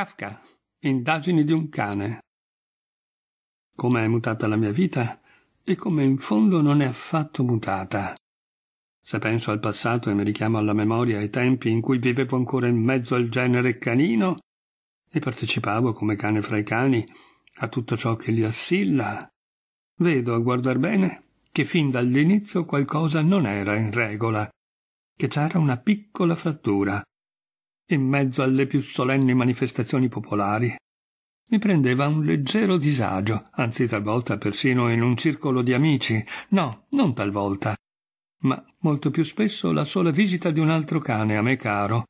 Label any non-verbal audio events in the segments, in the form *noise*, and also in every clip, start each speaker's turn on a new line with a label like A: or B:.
A: Kafka, Indagini di un cane. Come è mutata la mia vita e come in fondo non è affatto mutata. Se penso al passato e mi richiamo alla memoria ai tempi in cui vivevo ancora in mezzo al genere canino e partecipavo come cane fra i cani a tutto ciò che li assilla, vedo a guardar bene che fin dall'inizio qualcosa non era in regola, che c'era una piccola frattura, in mezzo alle più solenni manifestazioni popolari, mi prendeva un leggero disagio, anzi talvolta persino in un circolo di amici, no, non talvolta, ma molto più spesso la sola visita di un altro cane a me caro.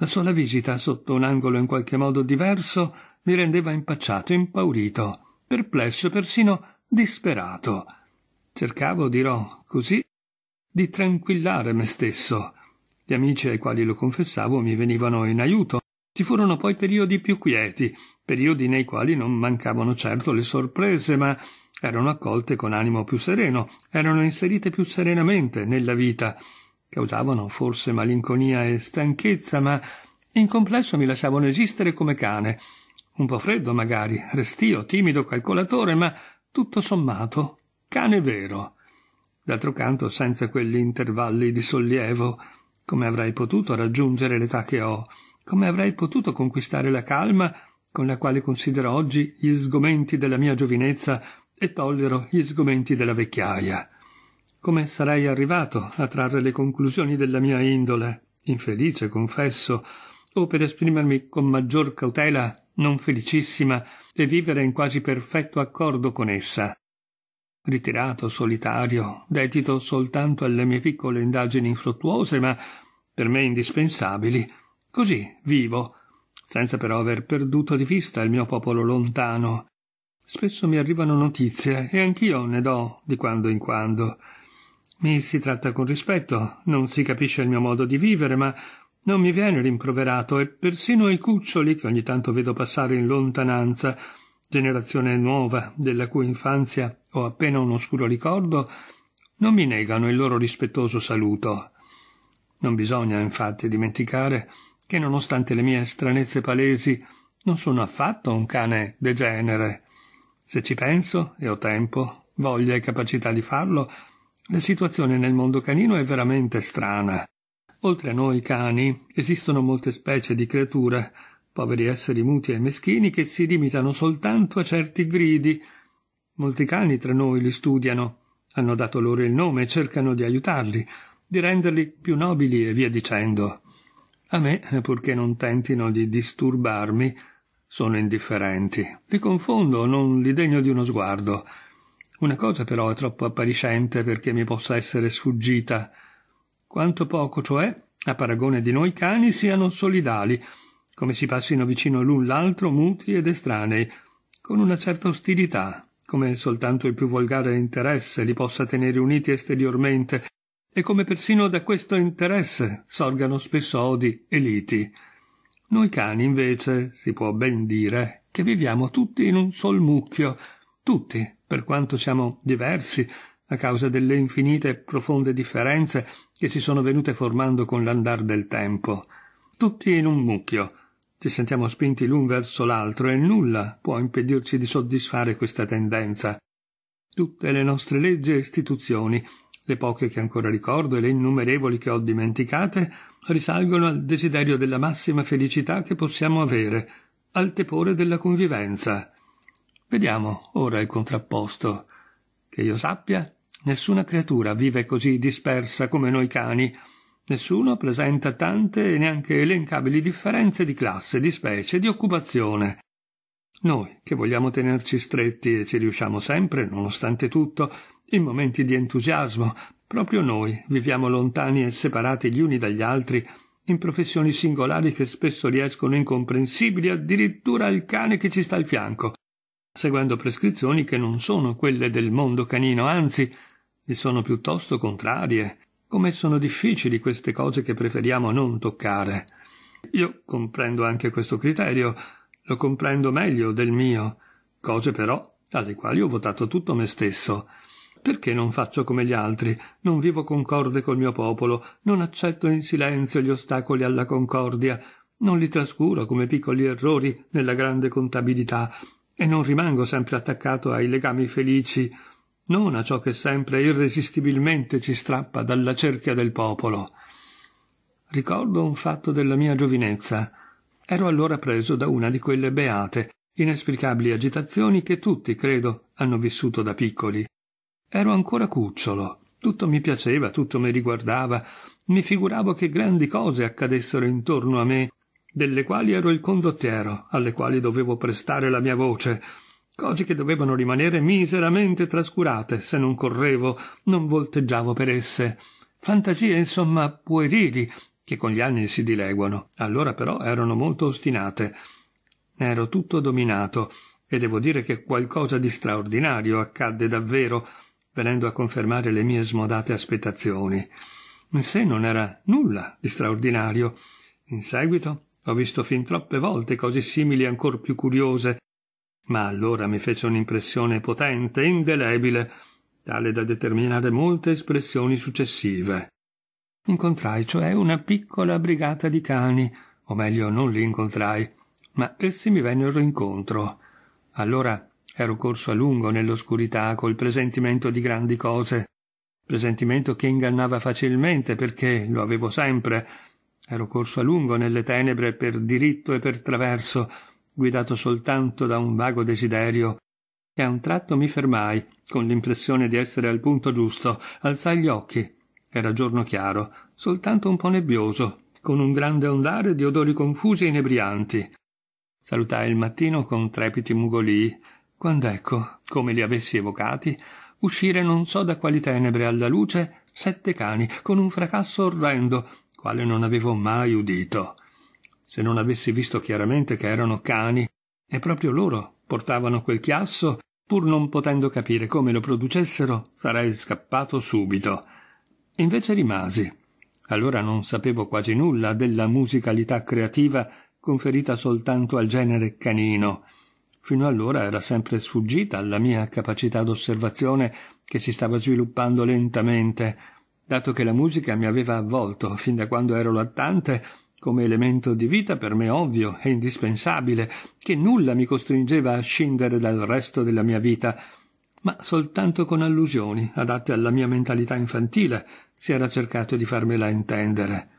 A: La sola visita sotto un angolo in qualche modo diverso mi rendeva impacciato, impaurito, perplesso, persino disperato. Cercavo, dirò così, di tranquillare me stesso, gli amici ai quali lo confessavo mi venivano in aiuto. Ci furono poi periodi più quieti, periodi nei quali non mancavano certo le sorprese, ma erano accolte con animo più sereno, erano inserite più serenamente nella vita. Causavano forse malinconia e stanchezza, ma in complesso mi lasciavano esistere come cane. Un po' freddo magari, restio, timido, calcolatore, ma tutto sommato cane vero. D'altro canto senza quegli intervalli di sollievo come avrei potuto raggiungere l'età che ho, come avrei potuto conquistare la calma con la quale considero oggi gli sgomenti della mia giovinezza e tollero gli sgomenti della vecchiaia. Come sarei arrivato a trarre le conclusioni della mia indole, infelice, confesso, o per esprimermi con maggior cautela, non felicissima, e vivere in quasi perfetto accordo con essa ritirato, solitario, dedito soltanto alle mie piccole indagini infruttuose, ma per me indispensabili, così vivo, senza però aver perduto di vista il mio popolo lontano. Spesso mi arrivano notizie e anch'io ne do di quando in quando. Mi si tratta con rispetto, non si capisce il mio modo di vivere, ma non mi viene rimproverato e persino i cuccioli che ogni tanto vedo passare in lontananza, generazione nuova della cui infanzia o appena un oscuro ricordo, non mi negano il loro rispettoso saluto. Non bisogna infatti dimenticare che nonostante le mie stranezze palesi non sono affatto un cane degenere. Se ci penso e ho tempo, voglia e capacità di farlo, la situazione nel mondo canino è veramente strana. Oltre a noi cani esistono molte specie di creature, poveri esseri muti e meschini che si limitano soltanto a certi gridi Molti cani tra noi li studiano, hanno dato loro il nome e cercano di aiutarli, di renderli più nobili e via dicendo. A me, purché non tentino di disturbarmi, sono indifferenti. Li confondo, non li degno di uno sguardo. Una cosa però è troppo appariscente perché mi possa essere sfuggita. Quanto poco, cioè, a paragone di noi cani, siano solidali, come si passino vicino l'un l'altro muti ed estranei, con una certa ostilità, come soltanto il più volgare interesse li possa tenere uniti esteriormente, e come persino da questo interesse sorgano spesso odi e liti. Noi cani, invece, si può ben dire che viviamo tutti in un sol mucchio, tutti, per quanto siamo diversi, a causa delle infinite e profonde differenze che si sono venute formando con l'andar del tempo, tutti in un mucchio, ci sentiamo spinti l'un verso l'altro e nulla può impedirci di soddisfare questa tendenza. Tutte le nostre leggi e istituzioni, le poche che ancora ricordo e le innumerevoli che ho dimenticate, risalgono al desiderio della massima felicità che possiamo avere, al tepore della convivenza. Vediamo ora il contrapposto. Che io sappia, nessuna creatura vive così dispersa come noi cani, Nessuno presenta tante e neanche elencabili differenze di classe, di specie, di occupazione. Noi, che vogliamo tenerci stretti e ci riusciamo sempre, nonostante tutto, in momenti di entusiasmo, proprio noi viviamo lontani e separati gli uni dagli altri, in professioni singolari che spesso riescono incomprensibili addirittura al cane che ci sta al fianco, seguendo prescrizioni che non sono quelle del mondo canino, anzi, vi sono piuttosto contrarie come sono difficili queste cose che preferiamo non toccare. Io comprendo anche questo criterio, lo comprendo meglio del mio, cose però alle quali ho votato tutto me stesso. Perché non faccio come gli altri, non vivo concorde col mio popolo, non accetto in silenzio gli ostacoli alla concordia, non li trascuro come piccoli errori nella grande contabilità, e non rimango sempre attaccato ai legami felici non a ciò che sempre irresistibilmente ci strappa dalla cerchia del popolo. Ricordo un fatto della mia giovinezza. Ero allora preso da una di quelle beate, inesplicabili agitazioni che tutti, credo, hanno vissuto da piccoli. Ero ancora cucciolo, tutto mi piaceva, tutto mi riguardava, mi figuravo che grandi cose accadessero intorno a me, delle quali ero il condottiero, alle quali dovevo prestare la mia voce, cose che dovevano rimanere miseramente trascurate se non correvo, non volteggiavo per esse. Fantasie, insomma, puerili, che con gli anni si dileguano. Allora però erano molto ostinate. Ne ero tutto dominato, e devo dire che qualcosa di straordinario accadde davvero, venendo a confermare le mie smodate aspettazioni. In sé non era nulla di straordinario. In seguito ho visto fin troppe volte cose simili ancor più curiose, ma allora mi fece un'impressione potente, indelebile, tale da determinare molte espressioni successive. Incontrai cioè una piccola brigata di cani, o meglio non li incontrai, ma essi mi vennero incontro. Allora ero corso a lungo nell'oscurità col presentimento di grandi cose, presentimento che ingannava facilmente perché lo avevo sempre. Ero corso a lungo nelle tenebre per diritto e per traverso, guidato soltanto da un vago desiderio, e a un tratto mi fermai, con l'impressione di essere al punto giusto, alzai gli occhi. Era giorno chiaro, soltanto un po' nebbioso, con un grande ondare di odori confusi e inebrianti. Salutai il mattino con trepiti mugolii, quando ecco, come li avessi evocati, uscire non so da quali tenebre alla luce sette cani, con un fracasso orrendo, quale non avevo mai udito se non avessi visto chiaramente che erano cani, e proprio loro portavano quel chiasso, pur non potendo capire come lo producessero, sarei scappato subito. Invece rimasi. Allora non sapevo quasi nulla della musicalità creativa conferita soltanto al genere canino. Fino allora era sempre sfuggita alla mia capacità d'osservazione che si stava sviluppando lentamente, dato che la musica mi aveva avvolto fin da quando ero lattante come elemento di vita per me ovvio e indispensabile, che nulla mi costringeva a scindere dal resto della mia vita, ma soltanto con allusioni adatte alla mia mentalità infantile si era cercato di farmela intendere.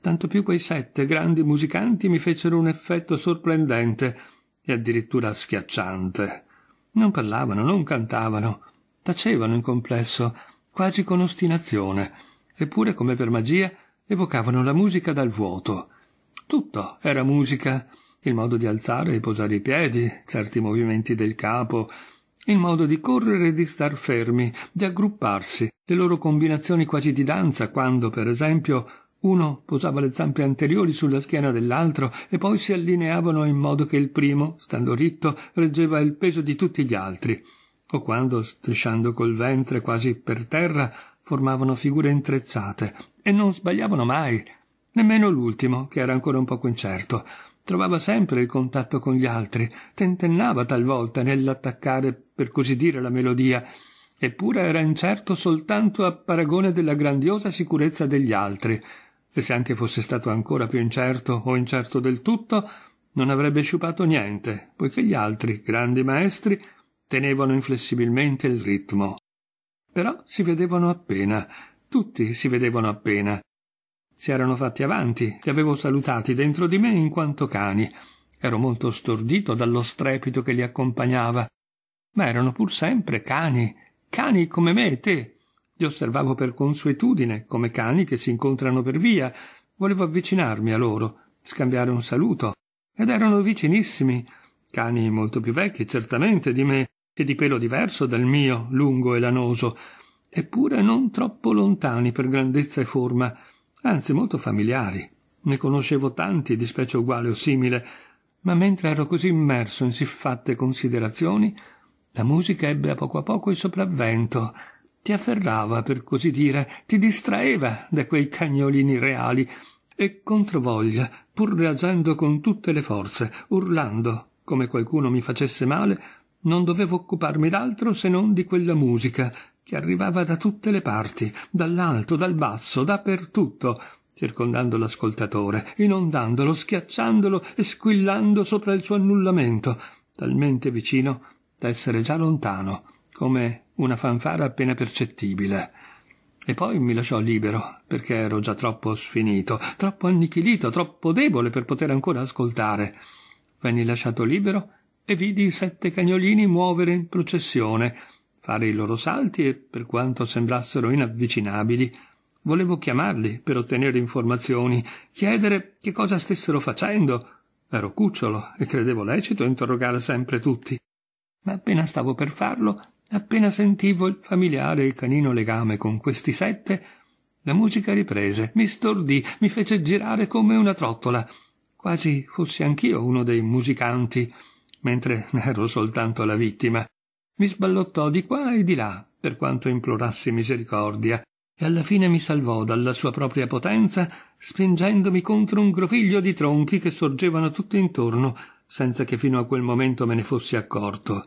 A: Tanto più quei sette grandi musicanti mi fecero un effetto sorprendente e addirittura schiacciante. Non parlavano, non cantavano, tacevano in complesso, quasi con ostinazione, eppure come per magia evocavano la musica dal vuoto. Tutto era musica, il modo di alzare e posare i piedi, certi movimenti del capo, il modo di correre e di star fermi, di aggrupparsi, le loro combinazioni quasi di danza quando, per esempio, uno posava le zampe anteriori sulla schiena dell'altro e poi si allineavano in modo che il primo, stando ritto, reggeva il peso di tutti gli altri, o quando, strisciando col ventre quasi per terra, formavano figure intrecciate, e non sbagliavano mai, nemmeno l'ultimo, che era ancora un poco incerto. Trovava sempre il contatto con gli altri, tentennava talvolta nell'attaccare, per così dire, la melodia, eppure era incerto soltanto a paragone della grandiosa sicurezza degli altri, e se anche fosse stato ancora più incerto o incerto del tutto, non avrebbe sciupato niente, poiché gli altri, grandi maestri, tenevano inflessibilmente il ritmo. Però si vedevano appena, tutti si vedevano appena. Si erano fatti avanti, li avevo salutati dentro di me in quanto cani. Ero molto stordito dallo strepito che li accompagnava. Ma erano pur sempre cani, cani come me e te. Li osservavo per consuetudine, come cani che si incontrano per via. Volevo avvicinarmi a loro, scambiare un saluto. Ed erano vicinissimi, cani molto più vecchi certamente di me e di pelo diverso dal mio, lungo e lanoso, eppure non troppo lontani per grandezza e forma, anzi molto familiari. Ne conoscevo tanti di specie uguale o simile, ma mentre ero così immerso in siffatte considerazioni, la musica ebbe a poco a poco il sopravvento, ti afferrava, per così dire, ti distraeva da quei cagnolini reali, e controvoglia, pur reagendo con tutte le forze, urlando, come qualcuno mi facesse male, non dovevo occuparmi d'altro se non di quella musica, che arrivava da tutte le parti, dall'alto, dal basso, dappertutto, circondando l'ascoltatore, inondandolo, schiacciandolo e squillando sopra il suo annullamento, talmente vicino da essere già lontano, come una fanfara appena percettibile. E poi mi lasciò libero, perché ero già troppo sfinito, troppo annichilito, troppo debole per poter ancora ascoltare. Venni lasciato libero e vidi i sette cagnolini muovere in processione, fare i loro salti e, per quanto sembrassero inavvicinabili, volevo chiamarli per ottenere informazioni, chiedere che cosa stessero facendo. Ero cucciolo e credevo lecito interrogare sempre tutti. Ma appena stavo per farlo, appena sentivo il familiare e il canino legame con questi sette, la musica riprese, mi stordì, mi fece girare come una trottola, quasi fossi anch'io uno dei musicanti, mentre ne *laughs* ero soltanto la vittima mi sballottò di qua e di là, per quanto implorassi misericordia, e alla fine mi salvò dalla sua propria potenza, spingendomi contro un groviglio di tronchi che sorgevano tutto intorno, senza che fino a quel momento me ne fossi accorto.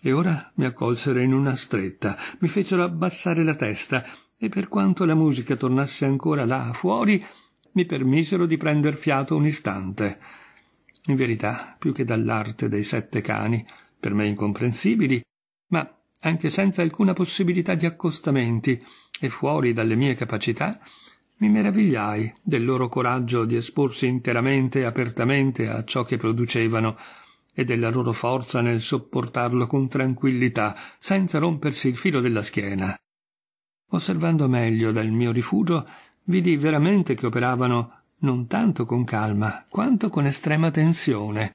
A: E ora mi accolsero in una stretta, mi fecero abbassare la testa, e per quanto la musica tornasse ancora là fuori, mi permisero di prender fiato un istante. In verità, più che dall'arte dei sette cani, per me incomprensibili, ma anche senza alcuna possibilità di accostamenti e fuori dalle mie capacità, mi meravigliai del loro coraggio di esporsi interamente e apertamente a ciò che producevano e della loro forza nel sopportarlo con tranquillità, senza rompersi il filo della schiena. Osservando meglio dal mio rifugio, vidi veramente che operavano non tanto con calma, quanto con estrema tensione.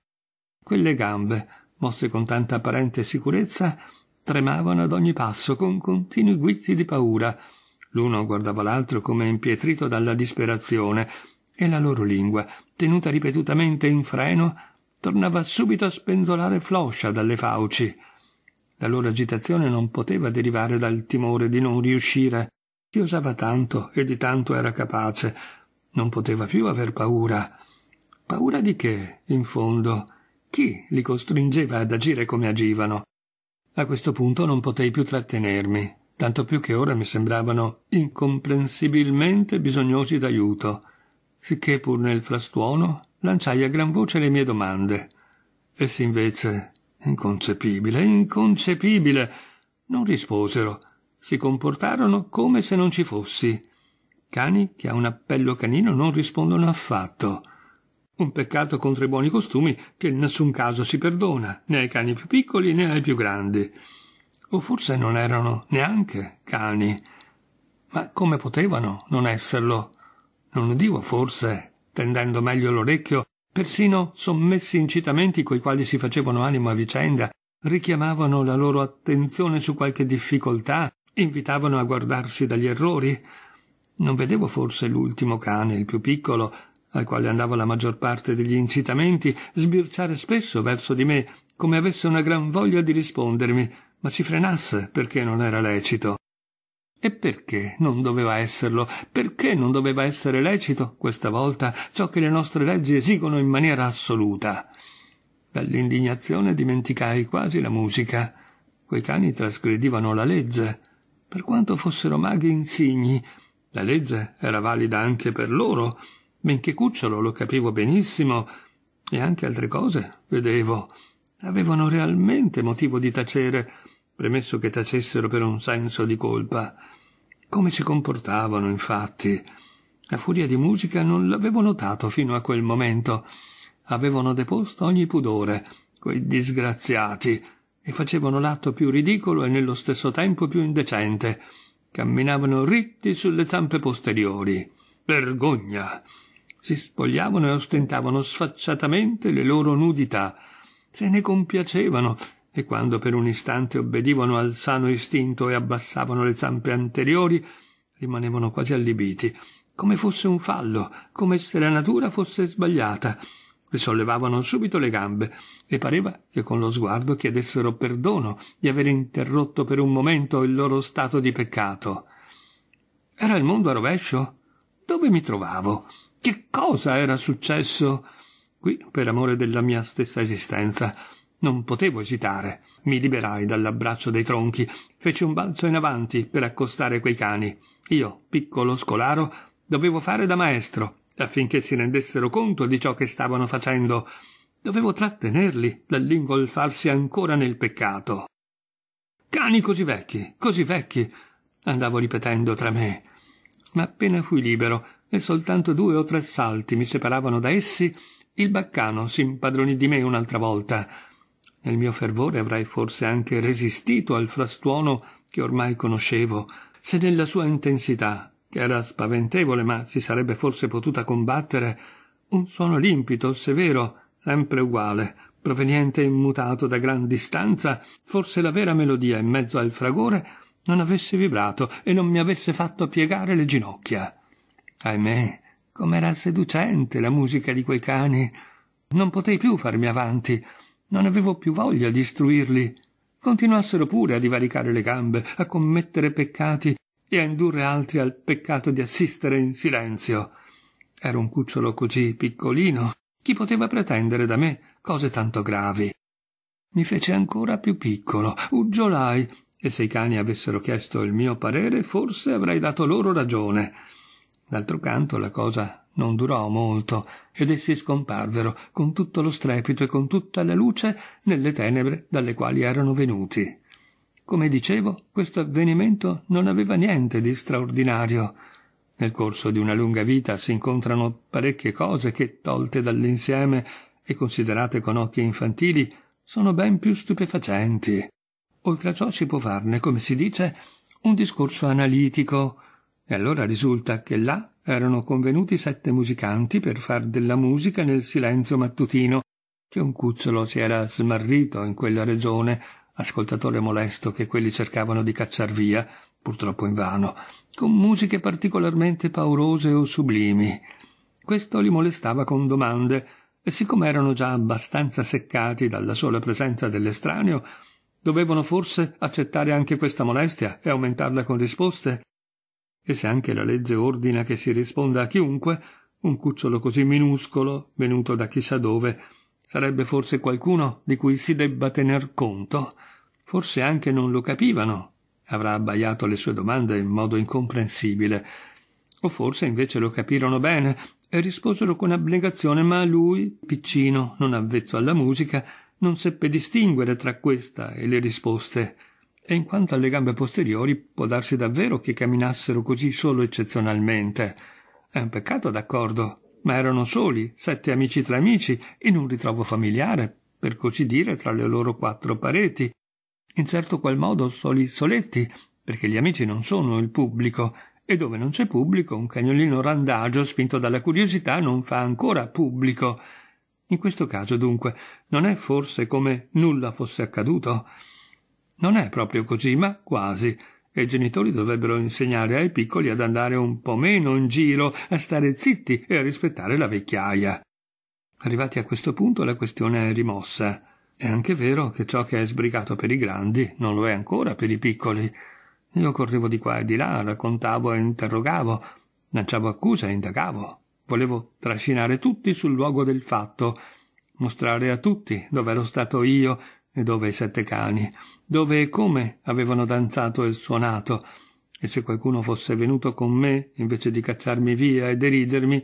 A: Quelle gambe, mosse con tanta apparente sicurezza, tremavano ad ogni passo con continui guizzi di paura. L'uno guardava l'altro come impietrito dalla disperazione, e la loro lingua, tenuta ripetutamente in freno, tornava subito a spenzolare floscia dalle fauci. La loro agitazione non poteva derivare dal timore di non riuscire. Chi osava tanto e di tanto era capace, non poteva più aver paura. Paura di che, in fondo? Chi li costringeva ad agire come agivano? A questo punto non potei più trattenermi, tanto più che ora mi sembravano incomprensibilmente bisognosi d'aiuto, sicché pur nel frastuono lanciai a gran voce le mie domande. Essi invece, inconcepibile, inconcepibile, non risposero, si comportarono come se non ci fossi. Cani che a un appello canino non rispondono affatto. Un peccato contro i buoni costumi che in nessun caso si perdona, né ai cani più piccoli né ai più grandi. O forse non erano neanche cani. Ma come potevano non esserlo? Non udivo forse, tendendo meglio l'orecchio, persino sommessi incitamenti coi quali si facevano animo a vicenda, richiamavano la loro attenzione su qualche difficoltà, invitavano a guardarsi dagli errori. Non vedevo forse l'ultimo cane, il più piccolo, al quale andava la maggior parte degli incitamenti, sbirciare spesso verso di me, come avesse una gran voglia di rispondermi, ma si frenasse perché non era lecito. E perché non doveva esserlo? Perché non doveva essere lecito, questa volta, ciò che le nostre leggi esigono in maniera assoluta? Dall'indignazione dimenticai quasi la musica. Quei cani trasgredivano la legge. Per quanto fossero maghi insigni, la legge era valida anche per loro, benché cucciolo lo capivo benissimo, e anche altre cose, vedevo, avevano realmente motivo di tacere, premesso che tacessero per un senso di colpa. Come si comportavano, infatti? A furia di musica non l'avevo notato fino a quel momento. Avevano deposto ogni pudore, quei disgraziati, e facevano l'atto più ridicolo e nello stesso tempo più indecente. Camminavano ritti sulle zampe posteriori. Vergogna! si spogliavano e ostentavano sfacciatamente le loro nudità, se ne compiacevano e quando per un istante obbedivano al sano istinto e abbassavano le zampe anteriori, rimanevano quasi allibiti, come fosse un fallo, come se la natura fosse sbagliata. Risollevavano subito le gambe e pareva che con lo sguardo chiedessero perdono di aver interrotto per un momento il loro stato di peccato. Era il mondo a rovescio? Dove mi trovavo? Che cosa era successo? Qui, per amore della mia stessa esistenza, non potevo esitare. Mi liberai dall'abbraccio dei tronchi, feci un balzo in avanti per accostare quei cani. Io, piccolo scolaro, dovevo fare da maestro affinché si rendessero conto di ciò che stavano facendo. Dovevo trattenerli dall'ingolfarsi ancora nel peccato. Cani così vecchi, così vecchi, andavo ripetendo tra me. Ma appena fui libero, e soltanto due o tre salti mi separavano da essi, il baccano si impadronì di me un'altra volta. Nel mio fervore avrei forse anche resistito al frastuono che ormai conoscevo, se nella sua intensità, che era spaventevole ma si sarebbe forse potuta combattere, un suono limpido, severo, sempre uguale, proveniente e immutato da gran distanza, forse la vera melodia in mezzo al fragore non avesse vibrato e non mi avesse fatto piegare le ginocchia. Ahimè, com'era seducente la musica di quei cani. Non potei più farmi avanti, non avevo più voglia di istruirli. Continuassero pure a divaricare le gambe, a commettere peccati e a indurre altri al peccato di assistere in silenzio. Era un cucciolo così piccolino, chi poteva pretendere da me cose tanto gravi? Mi fece ancora più piccolo, uggiolai, e se i cani avessero chiesto il mio parere, forse avrei dato loro ragione. D'altro canto la cosa non durò molto ed essi scomparvero con tutto lo strepito e con tutta la luce nelle tenebre dalle quali erano venuti. Come dicevo, questo avvenimento non aveva niente di straordinario. Nel corso di una lunga vita si incontrano parecchie cose che, tolte dall'insieme e considerate con occhi infantili, sono ben più stupefacenti. Oltre a ciò si può farne, come si dice, un discorso analitico, e allora risulta che là erano convenuti sette musicanti per far della musica nel silenzio mattutino, che un cuzzolo si era smarrito in quella regione, ascoltatore molesto che quelli cercavano di cacciar via, purtroppo invano, con musiche particolarmente paurose o sublimi. Questo li molestava con domande, e siccome erano già abbastanza seccati dalla sola presenza dell'estraneo, dovevano forse accettare anche questa molestia e aumentarla con risposte? e se anche la legge ordina che si risponda a chiunque, un cucciolo così minuscolo, venuto da chissà dove, sarebbe forse qualcuno di cui si debba tener conto. Forse anche non lo capivano. Avrà abbaiato alle sue domande in modo incomprensibile. O forse invece lo capirono bene e risposero con abnegazione, ma lui, piccino, non avvezzo alla musica, non seppe distinguere tra questa e le risposte e in quanto alle gambe posteriori può darsi davvero che camminassero così solo eccezionalmente. È un peccato, d'accordo, ma erano soli, sette amici tra amici, in un ritrovo familiare, per così dire, tra le loro quattro pareti. In certo qual modo soli soletti, perché gli amici non sono il pubblico, e dove non c'è pubblico un cagnolino randagio spinto dalla curiosità non fa ancora pubblico. In questo caso, dunque, non è forse come nulla fosse accaduto? Non è proprio così, ma quasi. E i genitori dovrebbero insegnare ai piccoli ad andare un po' meno in giro, a stare zitti e a rispettare la vecchiaia. Arrivati a questo punto la questione è rimossa. È anche vero che ciò che è sbrigato per i grandi non lo è ancora per i piccoli. Io correvo di qua e di là, raccontavo e interrogavo, lanciavo accuse e indagavo. Volevo trascinare tutti sul luogo del fatto, mostrare a tutti dove ero stato io e dove i sette cani dove e come avevano danzato e suonato, e se qualcuno fosse venuto con me invece di cacciarmi via e deridermi,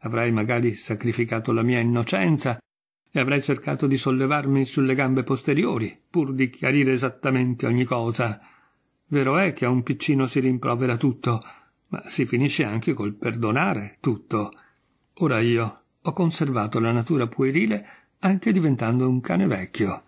A: avrei magari sacrificato la mia innocenza e avrei cercato di sollevarmi sulle gambe posteriori, pur di chiarire esattamente ogni cosa. Vero è che a un piccino si rimprovera tutto, ma si finisce anche col perdonare tutto. Ora io ho conservato la natura puerile anche diventando un cane vecchio.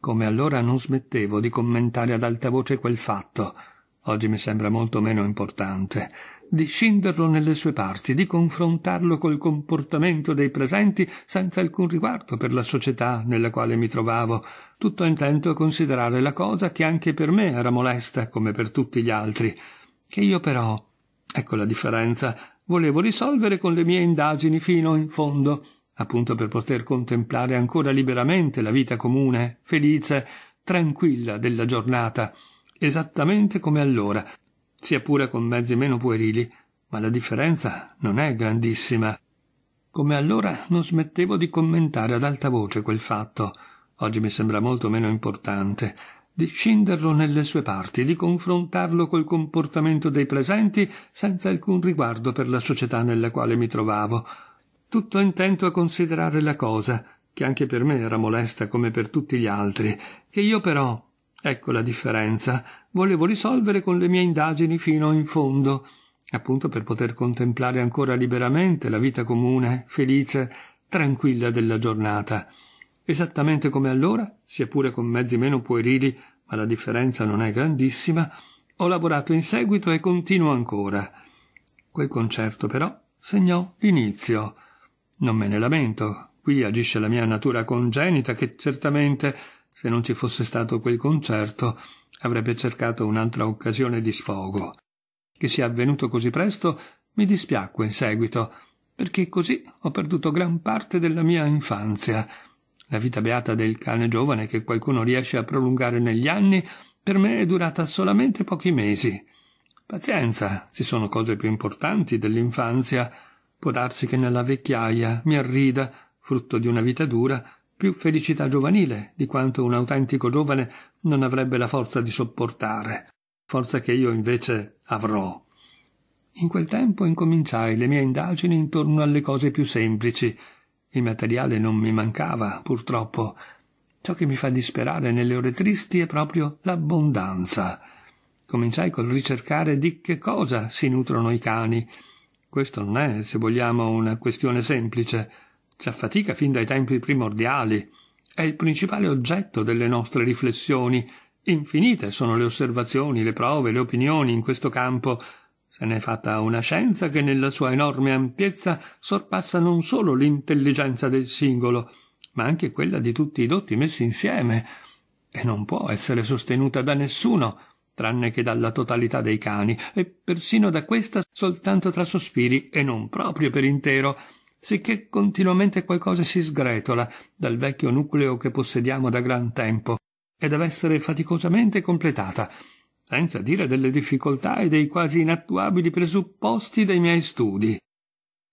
A: Come allora non smettevo di commentare ad alta voce quel fatto, oggi mi sembra molto meno importante, di scinderlo nelle sue parti, di confrontarlo col comportamento dei presenti senza alcun riguardo per la società nella quale mi trovavo, tutto intento a considerare la cosa che anche per me era molesta come per tutti gli altri, che io però, ecco la differenza, volevo risolvere con le mie indagini fino in fondo appunto per poter contemplare ancora liberamente la vita comune, felice, tranquilla della giornata, esattamente come allora, sia pure con mezzi meno puerili, ma la differenza non è grandissima. Come allora non smettevo di commentare ad alta voce quel fatto, oggi mi sembra molto meno importante, di scenderlo nelle sue parti, di confrontarlo col comportamento dei presenti senza alcun riguardo per la società nella quale mi trovavo, tutto intento a considerare la cosa, che anche per me era molesta come per tutti gli altri, che io però, ecco la differenza, volevo risolvere con le mie indagini fino in fondo, appunto per poter contemplare ancora liberamente la vita comune, felice, tranquilla della giornata. Esattamente come allora, sia pure con mezzi meno puerili, ma la differenza non è grandissima, ho lavorato in seguito e continuo ancora. Quel concerto però segnò l'inizio. Non me ne lamento. Qui agisce la mia natura congenita che certamente, se non ci fosse stato quel concerto, avrebbe cercato un'altra occasione di sfogo. Che sia avvenuto così presto mi dispiacque in seguito, perché così ho perduto gran parte della mia infanzia. La vita beata del cane giovane che qualcuno riesce a prolungare negli anni per me è durata solamente pochi mesi. Pazienza, ci sono cose più importanti dell'infanzia. Può darsi che nella vecchiaia mi arrida, frutto di una vita dura, più felicità giovanile di quanto un autentico giovane non avrebbe la forza di sopportare, forza che io invece avrò. In quel tempo incominciai le mie indagini intorno alle cose più semplici. Il materiale non mi mancava, purtroppo. Ciò che mi fa disperare nelle ore tristi è proprio l'abbondanza. Cominciai col ricercare di che cosa si nutrono i cani, questo non è, se vogliamo, una questione semplice. Ci affatica fin dai tempi primordiali. È il principale oggetto delle nostre riflessioni. Infinite sono le osservazioni, le prove, le opinioni in questo campo. Se n'è fatta una scienza che nella sua enorme ampiezza sorpassa non solo l'intelligenza del singolo, ma anche quella di tutti i dotti messi insieme, e non può essere sostenuta da nessuno tranne che dalla totalità dei cani, e persino da questa soltanto tra sospiri e non proprio per intero, sicché continuamente qualcosa si sgretola dal vecchio nucleo che possediamo da gran tempo e deve essere faticosamente completata, senza dire delle difficoltà e dei quasi inattuabili presupposti dei miei studi.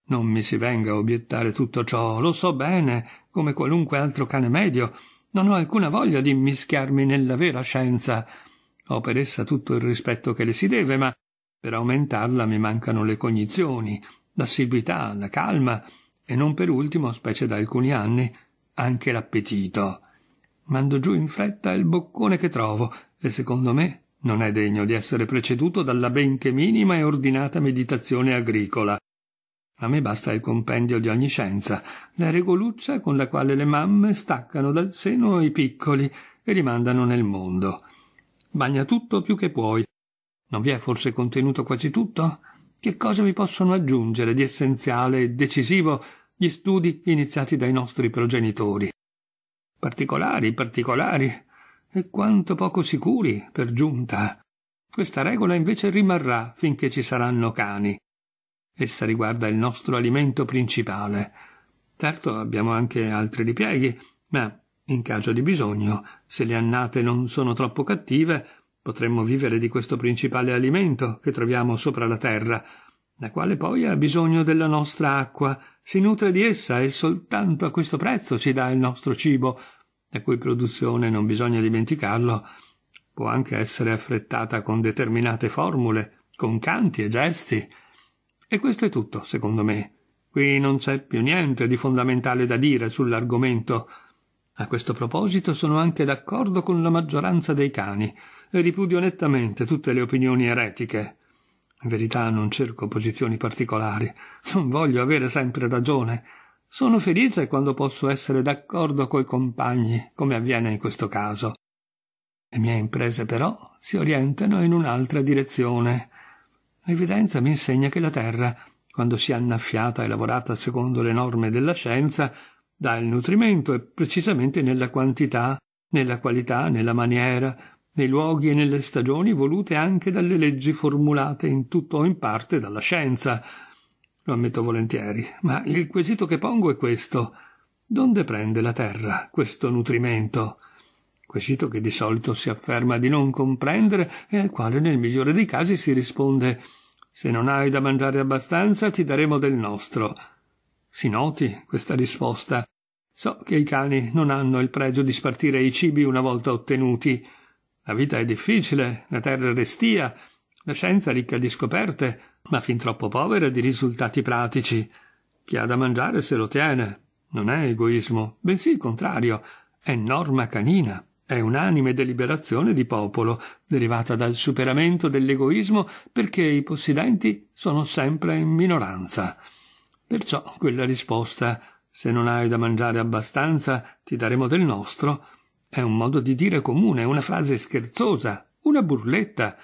A: Non mi si venga a obiettare tutto ciò, lo so bene, come qualunque altro cane medio, non ho alcuna voglia di mischiarmi nella vera scienza, ho per essa tutto il rispetto che le si deve, ma per aumentarla mi mancano le cognizioni, l'assiduità, la calma e non per ultimo, specie da alcuni anni, anche l'appetito. Mando giù in fretta il boccone che trovo e secondo me non è degno di essere preceduto dalla benché minima e ordinata meditazione agricola. A me basta il compendio di ogni scienza, la regoluccia con la quale le mamme staccano dal seno i piccoli e rimandano nel mondo. Bagna tutto più che puoi. Non vi è forse contenuto quasi tutto? Che cosa vi possono aggiungere di essenziale e decisivo gli studi iniziati dai nostri progenitori? Particolari, particolari, e quanto poco sicuri, per giunta. Questa regola invece rimarrà finché ci saranno cani. Essa riguarda il nostro alimento principale. Certo, abbiamo anche altri ripieghi, ma in caso di bisogno, se le annate non sono troppo cattive, potremmo vivere di questo principale alimento che troviamo sopra la terra, la quale poi ha bisogno della nostra acqua, si nutre di essa e soltanto a questo prezzo ci dà il nostro cibo, la cui produzione, non bisogna dimenticarlo, può anche essere affrettata con determinate formule, con canti e gesti. E questo è tutto, secondo me. Qui non c'è più niente di fondamentale da dire sull'argomento. A questo proposito sono anche d'accordo con la maggioranza dei cani e ripudio nettamente tutte le opinioni eretiche. In verità non cerco posizioni particolari, non voglio avere sempre ragione. Sono felice quando posso essere d'accordo coi compagni, come avviene in questo caso. Le mie imprese però si orientano in un'altra direzione. L'evidenza mi insegna che la Terra, quando si è annaffiata e lavorata secondo le norme della scienza, dà il nutrimento e precisamente nella quantità, nella qualità, nella maniera, nei luoghi e nelle stagioni volute anche dalle leggi formulate in tutto o in parte dalla scienza. Lo ammetto volentieri, ma il quesito che pongo è questo. Donde prende la terra questo nutrimento? Quesito che di solito si afferma di non comprendere e al quale nel migliore dei casi si risponde se non hai da mangiare abbastanza ti daremo del nostro. Si noti questa risposta. So che i cani non hanno il pregio di spartire i cibi una volta ottenuti. La vita è difficile, la terra restia, la scienza ricca di scoperte, ma fin troppo povera di risultati pratici. Chi ha da mangiare se lo tiene. Non è egoismo, bensì il contrario. È norma canina. È unanime deliberazione di popolo, derivata dal superamento dell'egoismo perché i possidenti sono sempre in minoranza. Perciò quella risposta se non hai da mangiare abbastanza ti daremo del nostro è un modo di dire comune, una frase scherzosa, una burletta.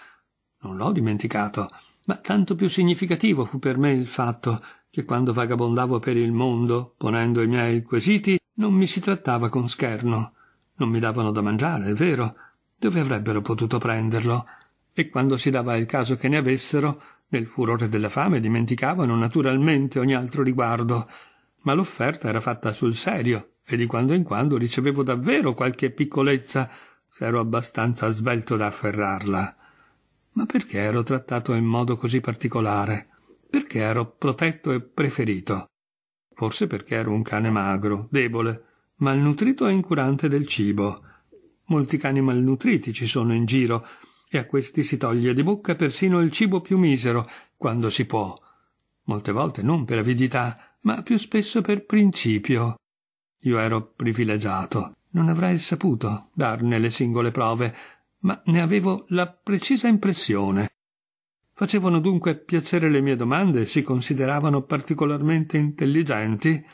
A: Non l'ho dimenticato, ma tanto più significativo fu per me il fatto che quando vagabondavo per il mondo, ponendo i miei quesiti, non mi si trattava con scherno. Non mi davano da mangiare, è vero, dove avrebbero potuto prenderlo? E quando si dava il caso che ne avessero, nel furore della fame dimenticavano naturalmente ogni altro riguardo, ma l'offerta era fatta sul serio e di quando in quando ricevevo davvero qualche piccolezza se ero abbastanza svelto da afferrarla. Ma perché ero trattato in modo così particolare? Perché ero protetto e preferito? Forse perché ero un cane magro, debole, malnutrito e incurante del cibo. Molti cani malnutriti ci sono in giro, e a questi si toglie di bocca persino il cibo più misero, quando si può. Molte volte non per avidità, ma più spesso per principio. Io ero privilegiato, non avrei saputo darne le singole prove, ma ne avevo la precisa impressione. Facevano dunque piacere le mie domande, si consideravano particolarmente intelligenti?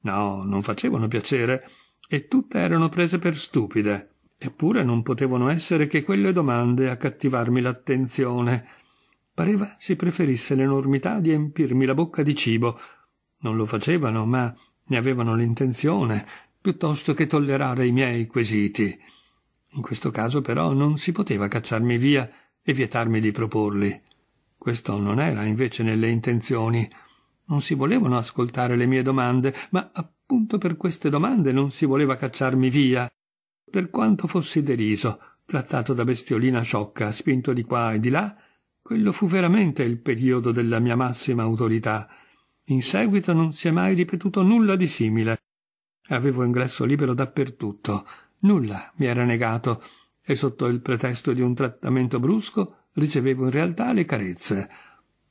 A: No, non facevano piacere, e tutte erano prese per stupide eppure non potevano essere che quelle domande a cattivarmi l'attenzione. Pareva si preferisse l'enormità di empirmi la bocca di cibo. Non lo facevano, ma ne avevano l'intenzione, piuttosto che tollerare i miei quesiti. In questo caso però non si poteva cacciarmi via e vietarmi di proporli. Questo non era invece nelle intenzioni. Non si volevano ascoltare le mie domande, ma appunto per queste domande non si voleva cacciarmi via per quanto fossi deriso, trattato da bestiolina sciocca, spinto di qua e di là, quello fu veramente il periodo della mia massima autorità. In seguito non si è mai ripetuto nulla di simile. Avevo ingresso libero dappertutto, nulla mi era negato, e sotto il pretesto di un trattamento brusco ricevevo in realtà le carezze.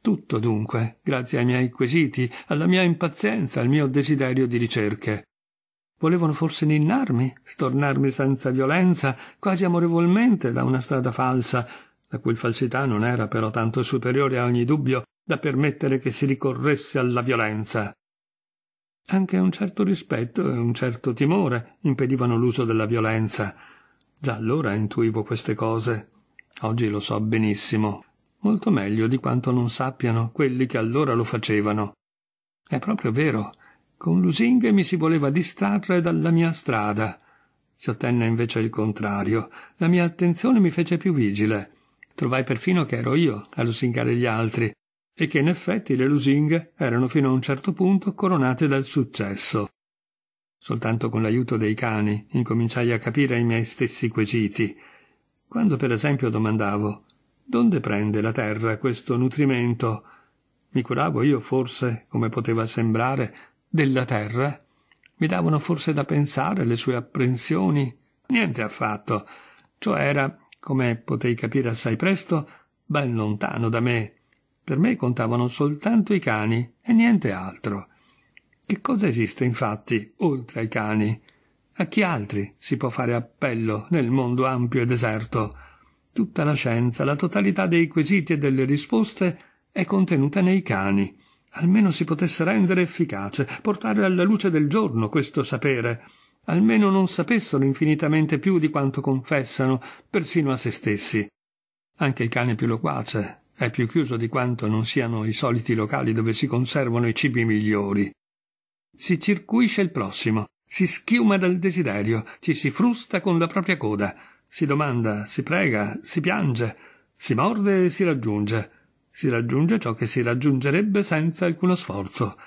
A: Tutto dunque, grazie ai miei quesiti, alla mia impazienza, al mio desiderio di ricerche. Volevano forse ninnarmi, stornarmi senza violenza, quasi amorevolmente, da una strada falsa, la cui falsità non era però tanto superiore a ogni dubbio da permettere che si ricorresse alla violenza. Anche un certo rispetto e un certo timore impedivano l'uso della violenza. Già allora intuivo queste cose. Oggi lo so benissimo, molto meglio di quanto non sappiano quelli che allora lo facevano. È proprio vero, con lusinghe mi si voleva distrarre dalla mia strada. Si ottenne invece il contrario. La mia attenzione mi fece più vigile. Trovai perfino che ero io a lusingare gli altri e che in effetti le lusinghe erano fino a un certo punto coronate dal successo. Soltanto con l'aiuto dei cani incominciai a capire i miei stessi quesiti. Quando per esempio domandavo «Donde prende la terra questo nutrimento?» Mi curavo io forse, come poteva sembrare, della terra mi davano forse da pensare le sue apprensioni? Niente affatto. Ciò era, come potei capire assai presto, ben lontano da me. Per me contavano soltanto i cani e niente altro. Che cosa esiste infatti oltre ai cani? A chi altri si può fare appello nel mondo ampio e deserto? Tutta la scienza, la totalità dei quesiti e delle risposte è contenuta nei cani almeno si potesse rendere efficace, portare alla luce del giorno questo sapere, almeno non sapessero infinitamente più di quanto confessano, persino a se stessi. Anche il cane più loquace è più chiuso di quanto non siano i soliti locali dove si conservano i cibi migliori. Si circuisce il prossimo, si schiuma dal desiderio, ci si frusta con la propria coda, si domanda, si prega, si piange, si morde e si raggiunge si raggiunge ciò che si raggiungerebbe senza alcuno sforzo.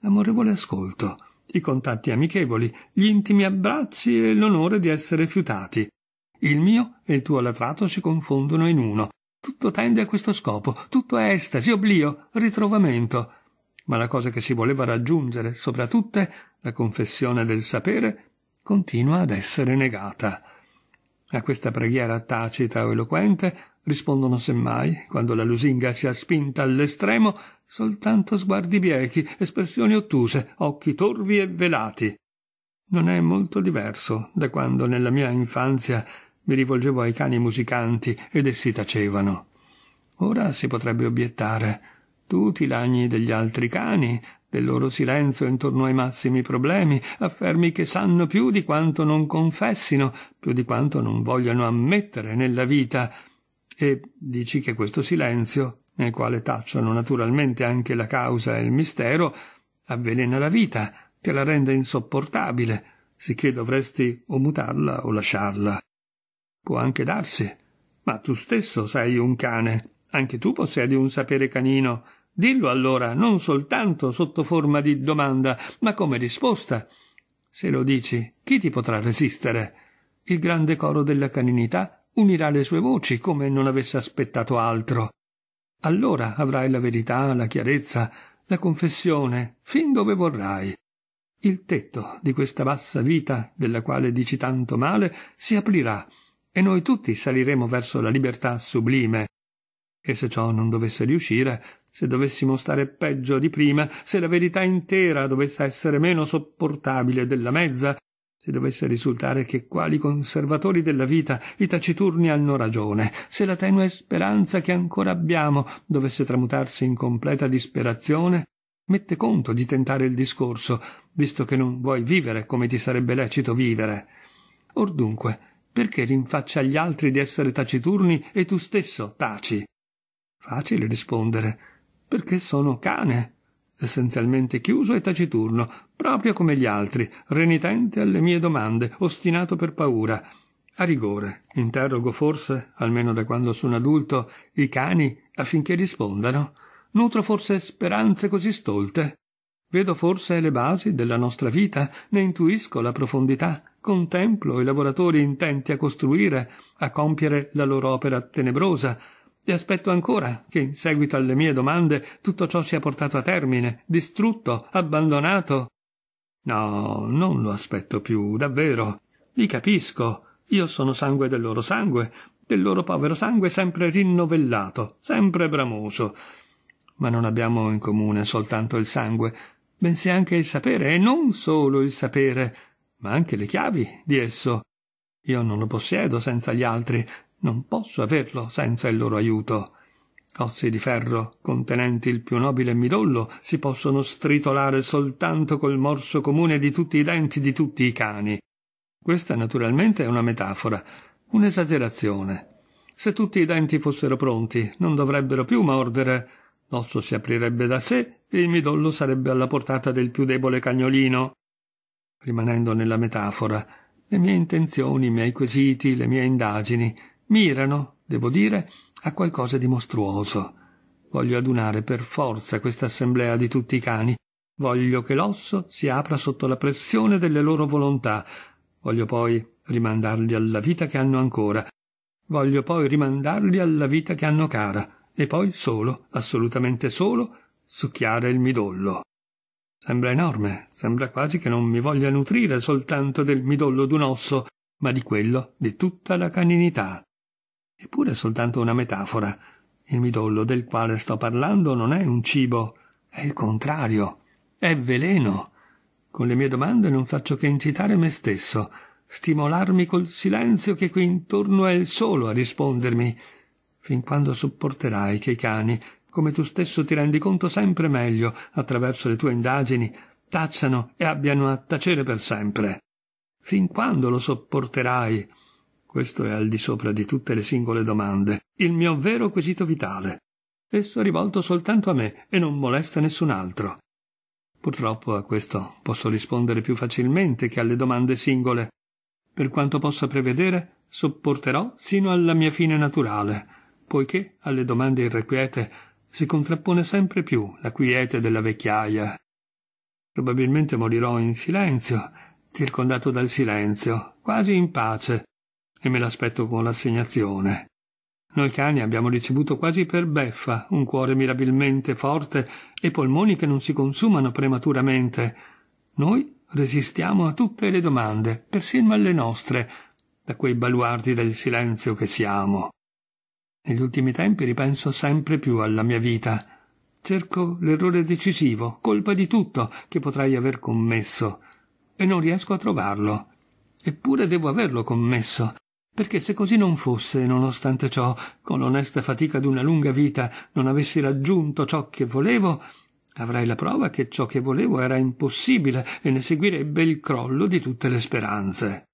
A: L'amorevole ascolto, i contatti amichevoli, gli intimi abbracci e l'onore di essere fiutati. Il mio e il tuo latrato si confondono in uno. Tutto tende a questo scopo, tutto è estasi, oblio, ritrovamento. Ma la cosa che si voleva raggiungere, soprattutto la confessione del sapere, continua ad essere negata. A questa preghiera tacita o eloquente rispondono semmai, quando la lusinga sia spinta all'estremo, soltanto sguardi biechi, espressioni ottuse, occhi torvi e velati. Non è molto diverso da quando nella mia infanzia mi rivolgevo ai cani musicanti ed essi tacevano. Ora si potrebbe obiettare. Tu ti lagni degli altri cani, del loro silenzio intorno ai massimi problemi, affermi che sanno più di quanto non confessino, più di quanto non vogliano ammettere nella vita, e dici che questo silenzio, nel quale tacciono naturalmente anche la causa e il mistero, avvelena la vita, te la rende insopportabile, sicché dovresti o mutarla o lasciarla. Può anche darsi, ma tu stesso sei un cane, anche tu possiedi un sapere canino. Dillo allora, non soltanto sotto forma di domanda, ma come risposta. Se lo dici, chi ti potrà resistere? Il grande coro della caninità unirà le sue voci come non avesse aspettato altro. Allora avrai la verità, la chiarezza, la confessione, fin dove vorrai. Il tetto di questa bassa vita, della quale dici tanto male, si aprirà, e noi tutti saliremo verso la libertà sublime. E se ciò non dovesse riuscire, se dovessimo stare peggio di prima, se la verità intera dovesse essere meno sopportabile della mezza, se dovesse risultare che quali conservatori della vita i taciturni hanno ragione, se la tenue speranza che ancora abbiamo dovesse tramutarsi in completa disperazione, mette conto di tentare il discorso, visto che non vuoi vivere come ti sarebbe lecito vivere. Or dunque, perché rinfaccia agli altri di essere taciturni e tu stesso taci? Facile rispondere, perché sono cane essenzialmente chiuso e taciturno, proprio come gli altri, renitente alle mie domande, ostinato per paura. A rigore, interrogo forse, almeno da quando sono adulto, i cani affinché rispondano. Nutro forse speranze così stolte. Vedo forse le basi della nostra vita, ne intuisco la profondità, contemplo i lavoratori intenti a costruire, a compiere la loro opera tenebrosa, e aspetto ancora che, in seguito alle mie domande, tutto ciò sia portato a termine, distrutto, abbandonato. No, non lo aspetto più, davvero. Li capisco. Io sono sangue del loro sangue, del loro povero sangue sempre rinnovellato, sempre bramoso. Ma non abbiamo in comune soltanto il sangue, bensì anche il sapere, e non solo il sapere, ma anche le chiavi di esso. Io non lo possiedo senza gli altri, non posso averlo senza il loro aiuto. Cozzi di ferro, contenenti il più nobile midollo, si possono stritolare soltanto col morso comune di tutti i denti di tutti i cani. Questa naturalmente è una metafora, un'esagerazione. Se tutti i denti fossero pronti, non dovrebbero più mordere. L'osso si aprirebbe da sé e il midollo sarebbe alla portata del più debole cagnolino. Rimanendo nella metafora, le mie intenzioni, i miei quesiti, le mie indagini mirano, devo dire, a qualcosa di mostruoso. Voglio adunare per forza questa assemblea di tutti i cani. Voglio che l'osso si apra sotto la pressione delle loro volontà. Voglio poi rimandarli alla vita che hanno ancora. Voglio poi rimandarli alla vita che hanno cara. E poi solo, assolutamente solo, succhiare il midollo. Sembra enorme, sembra quasi che non mi voglia nutrire soltanto del midollo d'un osso, ma di quello di tutta la caninità. Eppure è soltanto una metafora. Il midollo del quale sto parlando non è un cibo, è il contrario, è veleno. Con le mie domande non faccio che incitare me stesso, stimolarmi col silenzio che qui intorno è il solo a rispondermi, fin quando sopporterai che i cani, come tu stesso ti rendi conto sempre meglio attraverso le tue indagini, tacciano e abbiano a tacere per sempre. Fin quando lo sopporterai questo è al di sopra di tutte le singole domande, il mio vero quesito vitale. Esso è rivolto soltanto a me e non molesta nessun altro. Purtroppo a questo posso rispondere più facilmente che alle domande singole. Per quanto possa prevedere, sopporterò sino alla mia fine naturale, poiché alle domande irrequiete si contrappone sempre più la quiete della vecchiaia. Probabilmente morirò in silenzio, circondato dal silenzio, quasi in pace, e me l'aspetto con l'assegnazione. Noi cani abbiamo ricevuto quasi per beffa un cuore mirabilmente forte e polmoni che non si consumano prematuramente. Noi resistiamo a tutte le domande, persino alle nostre, da quei baluardi del silenzio che siamo. Negli ultimi tempi ripenso sempre più alla mia vita. Cerco l'errore decisivo, colpa di tutto, che potrei aver commesso, e non riesco a trovarlo. Eppure devo averlo commesso, perché se così non fosse, nonostante ciò, con l'onesta fatica d'una lunga vita, non avessi raggiunto ciò che volevo, avrei la prova che ciò che volevo era impossibile e ne seguirebbe il crollo di tutte le speranze.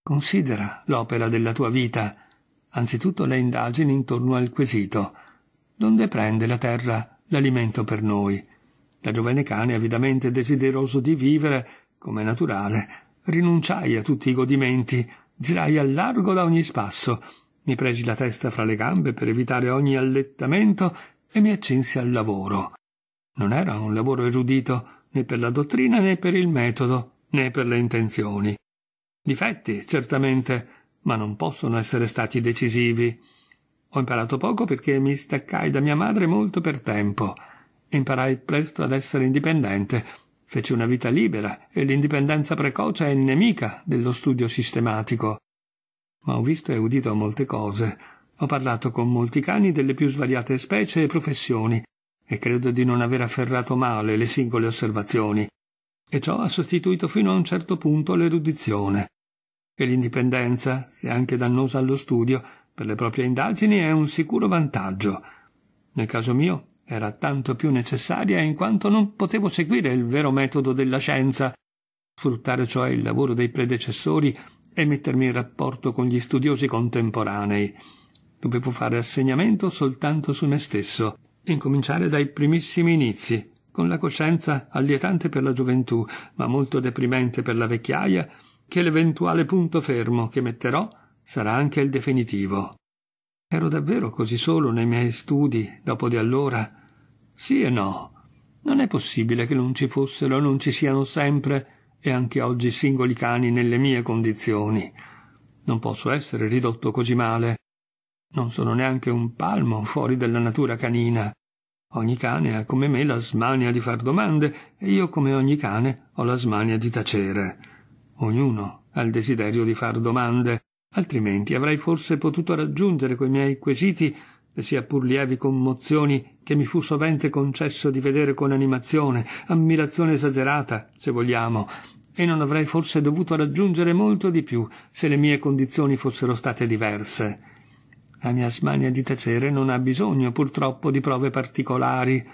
A: Considera l'opera della tua vita, anzitutto le indagini intorno al quesito. Donde prende la terra l'alimento per noi? Da giovane cane, avidamente desideroso di vivere, come naturale, rinunciai a tutti i godimenti, Girai al largo da ogni spasso, mi presi la testa fra le gambe per evitare ogni allettamento e mi accinsi al lavoro. Non era un lavoro erudito né per la dottrina né per il metodo né per le intenzioni. Difetti, certamente, ma non possono essere stati decisivi. Ho imparato poco perché mi staccai da mia madre molto per tempo. Imparai presto ad essere indipendente fece una vita libera e l'indipendenza precoce è nemica dello studio sistematico. Ma ho visto e udito molte cose. Ho parlato con molti cani delle più svariate specie e professioni, e credo di non aver afferrato male le singole osservazioni, e ciò ha sostituito fino a un certo punto l'erudizione. E l'indipendenza, se anche dannosa allo studio, per le proprie indagini è un sicuro vantaggio. Nel caso mio, era tanto più necessaria in quanto non potevo seguire il vero metodo della scienza, sfruttare cioè il lavoro dei predecessori e mettermi in rapporto con gli studiosi contemporanei. Dovevo fare assegnamento soltanto su me stesso, incominciare dai primissimi inizi, con la coscienza allietante per la gioventù, ma molto deprimente per la vecchiaia, che l'eventuale punto fermo che metterò sarà anche il definitivo. Ero davvero così solo nei miei studi dopo di allora, sì e no. Non è possibile che non ci fossero, non ci siano sempre e anche oggi singoli cani nelle mie condizioni. Non posso essere ridotto così male. Non sono neanche un palmo fuori della natura canina. Ogni cane ha come me la smania di far domande e io come ogni cane ho la smania di tacere. Ognuno ha il desiderio di far domande, altrimenti avrei forse potuto raggiungere coi miei quesiti, le sia pur lievi commozioni, che mi fu sovente concesso di vedere con animazione, ammirazione esagerata, se vogliamo, e non avrei forse dovuto raggiungere molto di più se le mie condizioni fossero state diverse. La mia smania di tacere non ha bisogno purtroppo di prove particolari.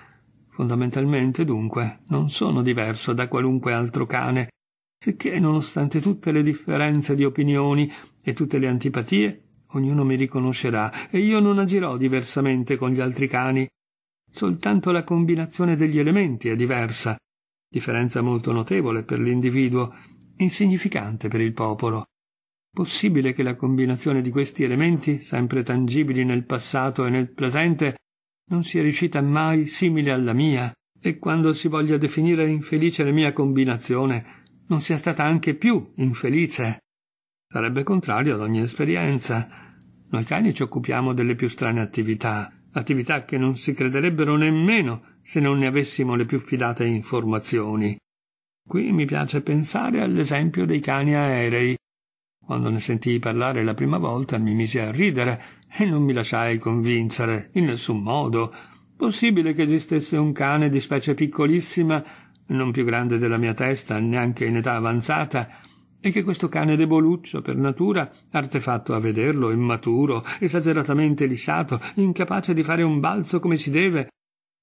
A: Fondamentalmente, dunque, non sono diverso da qualunque altro cane, sicché, nonostante tutte le differenze di opinioni e tutte le antipatie, ognuno mi riconoscerà e io non agirò diversamente con gli altri cani, Soltanto la combinazione degli elementi è diversa, differenza molto notevole per l'individuo, insignificante per il popolo. Possibile che la combinazione di questi elementi, sempre tangibili nel passato e nel presente, non sia riuscita mai simile alla mia, e quando si voglia definire infelice la mia combinazione, non sia stata anche più infelice. Sarebbe contrario ad ogni esperienza. Noi cani ci occupiamo delle più strane attività, attività che non si crederebbero nemmeno se non ne avessimo le più fidate informazioni. Qui mi piace pensare all'esempio dei cani aerei. Quando ne sentii parlare la prima volta mi misi a ridere e non mi lasciai convincere in nessun modo. Possibile che esistesse un cane di specie piccolissima, non più grande della mia testa, neanche in età avanzata, e che questo cane deboluccio per natura, artefatto a vederlo, immaturo, esageratamente lisciato, incapace di fare un balzo come si deve,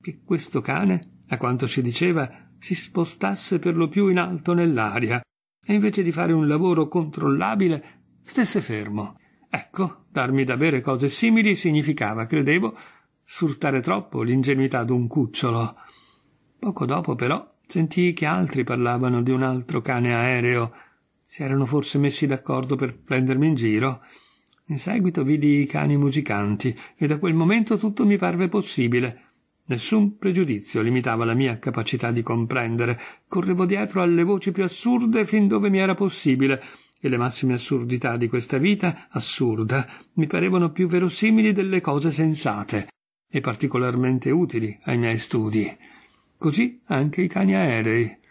A: che questo cane, a quanto si diceva, si spostasse per lo più in alto nell'aria, e invece di fare un lavoro controllabile, stesse fermo. Ecco, darmi da bere cose simili significava, credevo, sfruttare troppo l'ingenuità d'un cucciolo. Poco dopo, però, sentii che altri parlavano di un altro cane aereo, si erano forse messi d'accordo per prendermi in giro? In seguito vidi i cani musicanti e da quel momento tutto mi parve possibile. Nessun pregiudizio limitava la mia capacità di comprendere. Correvo dietro alle voci più assurde fin dove mi era possibile, e le massime assurdità di questa vita assurda mi parevano più verosimili delle cose sensate e particolarmente utili ai miei studi. Così anche i cani aerei.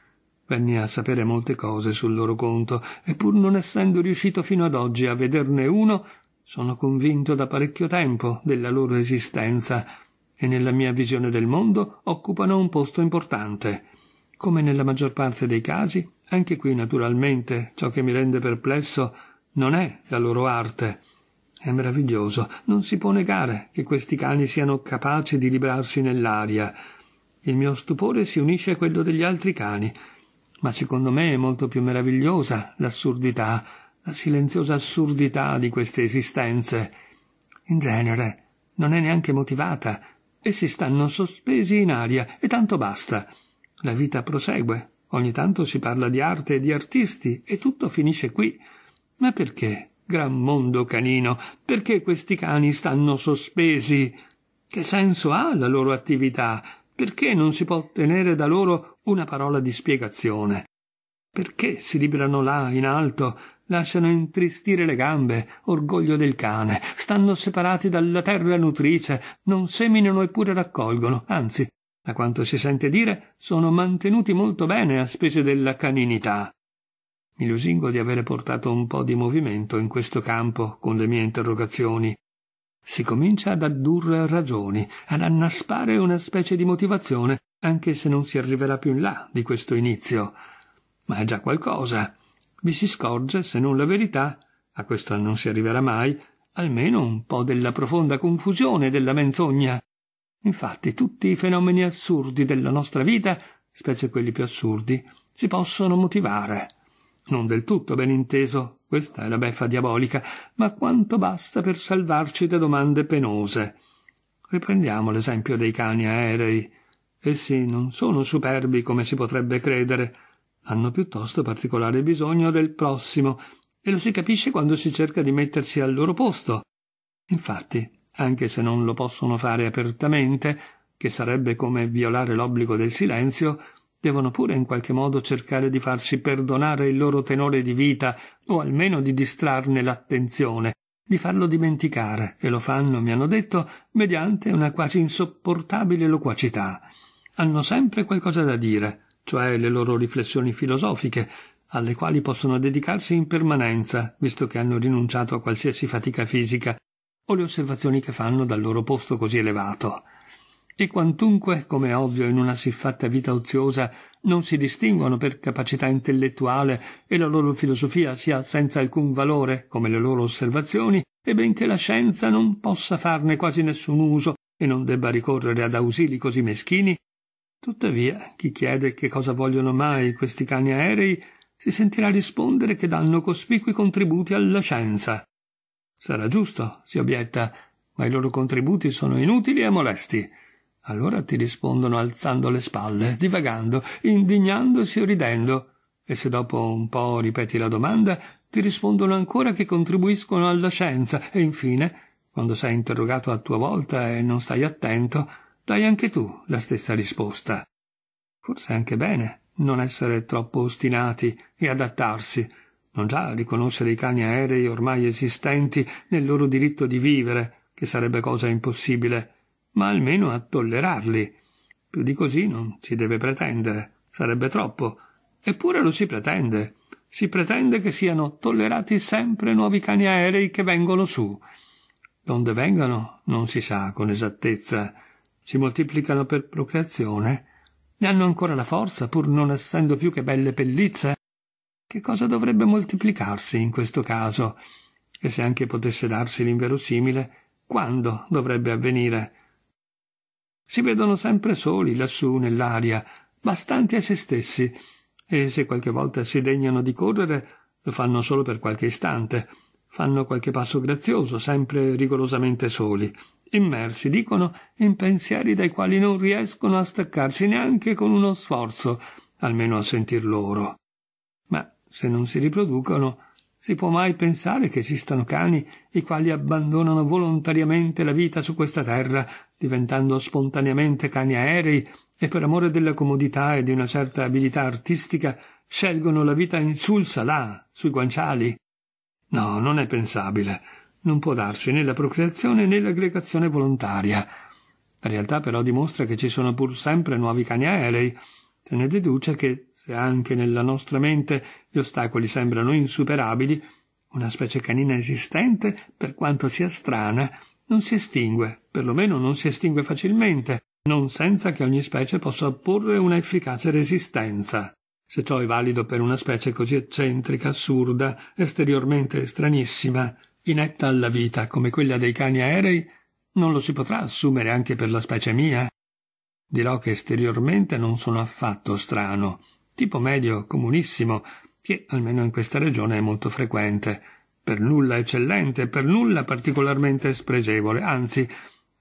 A: Venne a sapere molte cose sul loro conto, e pur non essendo riuscito fino ad oggi a vederne uno, sono convinto da parecchio tempo della loro esistenza, e nella mia visione del mondo occupano un posto importante. Come nella maggior parte dei casi, anche qui naturalmente ciò che mi rende perplesso non è la loro arte. È meraviglioso, non si può negare che questi cani siano capaci di librarsi nell'aria. Il mio stupore si unisce a quello degli altri cani, ma secondo me è molto più meravigliosa l'assurdità, la silenziosa assurdità di queste esistenze. In genere non è neanche motivata, essi stanno sospesi in aria e tanto basta. La vita prosegue, ogni tanto si parla di arte e di artisti e tutto finisce qui. Ma perché, gran mondo canino, perché questi cani stanno sospesi? Che senso ha la loro attività? Perché non si può ottenere da loro una parola di spiegazione? Perché si liberano là, in alto, lasciano intristire le gambe, orgoglio del cane, stanno separati dalla terra nutrice, non seminano eppure raccolgono, anzi, a quanto si sente dire, sono mantenuti molto bene a spese della caninità. Mi lusingo di avere portato un po' di movimento in questo campo con le mie interrogazioni, si comincia ad addurre ragioni, ad annaspare una specie di motivazione, anche se non si arriverà più in là di questo inizio. Ma è già qualcosa. Vi si scorge, se non la verità, a questo non si arriverà mai, almeno un po' della profonda confusione della menzogna. Infatti tutti i fenomeni assurdi della nostra vita, specie quelli più assurdi, si possono motivare. Non del tutto, ben inteso, questa è la beffa diabolica, ma quanto basta per salvarci da domande penose. Riprendiamo l'esempio dei cani aerei. Essi non sono superbi come si potrebbe credere, hanno piuttosto particolare bisogno del prossimo, e lo si capisce quando si cerca di mettersi al loro posto. Infatti, anche se non lo possono fare apertamente, che sarebbe come violare l'obbligo del silenzio, devono pure in qualche modo cercare di farsi perdonare il loro tenore di vita o almeno di distrarne l'attenzione, di farlo dimenticare, e lo fanno, mi hanno detto, mediante una quasi insopportabile loquacità. Hanno sempre qualcosa da dire, cioè le loro riflessioni filosofiche, alle quali possono dedicarsi in permanenza, visto che hanno rinunciato a qualsiasi fatica fisica, o le osservazioni che fanno dal loro posto così elevato e quantunque, come è ovvio in una siffatta vita oziosa, non si distinguono per capacità intellettuale e la loro filosofia sia senza alcun valore come le loro osservazioni, e benché la scienza non possa farne quasi nessun uso e non debba ricorrere ad ausili così meschini, tuttavia chi chiede che cosa vogliono mai questi cani aerei si sentirà rispondere che danno cospicui contributi alla scienza. Sarà giusto, si obietta, ma i loro contributi sono inutili e molesti allora ti rispondono alzando le spalle, divagando, indignandosi o ridendo. E se dopo un po' ripeti la domanda, ti rispondono ancora che contribuiscono alla scienza. E infine, quando sei interrogato a tua volta e non stai attento, dai anche tu la stessa risposta. Forse è anche bene non essere troppo ostinati e adattarsi, non già riconoscere i cani aerei ormai esistenti nel loro diritto di vivere, che sarebbe cosa impossibile, ma almeno a tollerarli. Più di così non si deve pretendere, sarebbe troppo. Eppure lo si pretende. Si pretende che siano tollerati sempre nuovi cani aerei che vengono su. Donde vengano non si sa con esattezza. Si moltiplicano per procreazione. Ne hanno ancora la forza, pur non essendo più che belle pellizze. Che cosa dovrebbe moltiplicarsi in questo caso? E se anche potesse darsi l'inverosimile, quando dovrebbe avvenire? Si vedono sempre soli lassù nell'aria, bastanti a se stessi, e se qualche volta si degnano di correre, lo fanno solo per qualche istante. Fanno qualche passo grazioso, sempre rigorosamente soli, immersi, dicono, in pensieri dai quali non riescono a staccarsi neanche con uno sforzo, almeno a sentir loro. Ma se non si riproducono, si può mai pensare che esistano cani i quali abbandonano volontariamente la vita su questa terra diventando spontaneamente cani aerei e per amore della comodità e di una certa abilità artistica scelgono la vita insulsa là, sui guanciali. No, non è pensabile. Non può darsi né la procreazione né l'aggregazione volontaria. La realtà però dimostra che ci sono pur sempre nuovi cani aerei. Se ne deduce che, se anche nella nostra mente gli ostacoli sembrano insuperabili, una specie canina esistente, per quanto sia strana, non si estingue, perlomeno non si estingue facilmente, non senza che ogni specie possa opporre una efficace resistenza. Se ciò è valido per una specie così eccentrica, assurda, esteriormente stranissima, inetta alla vita come quella dei cani aerei, non lo si potrà assumere anche per la specie mia? Dirò che esteriormente non sono affatto strano, tipo medio, comunissimo, che almeno in questa regione è molto frequente, per nulla eccellente, per nulla particolarmente spregevole, anzi,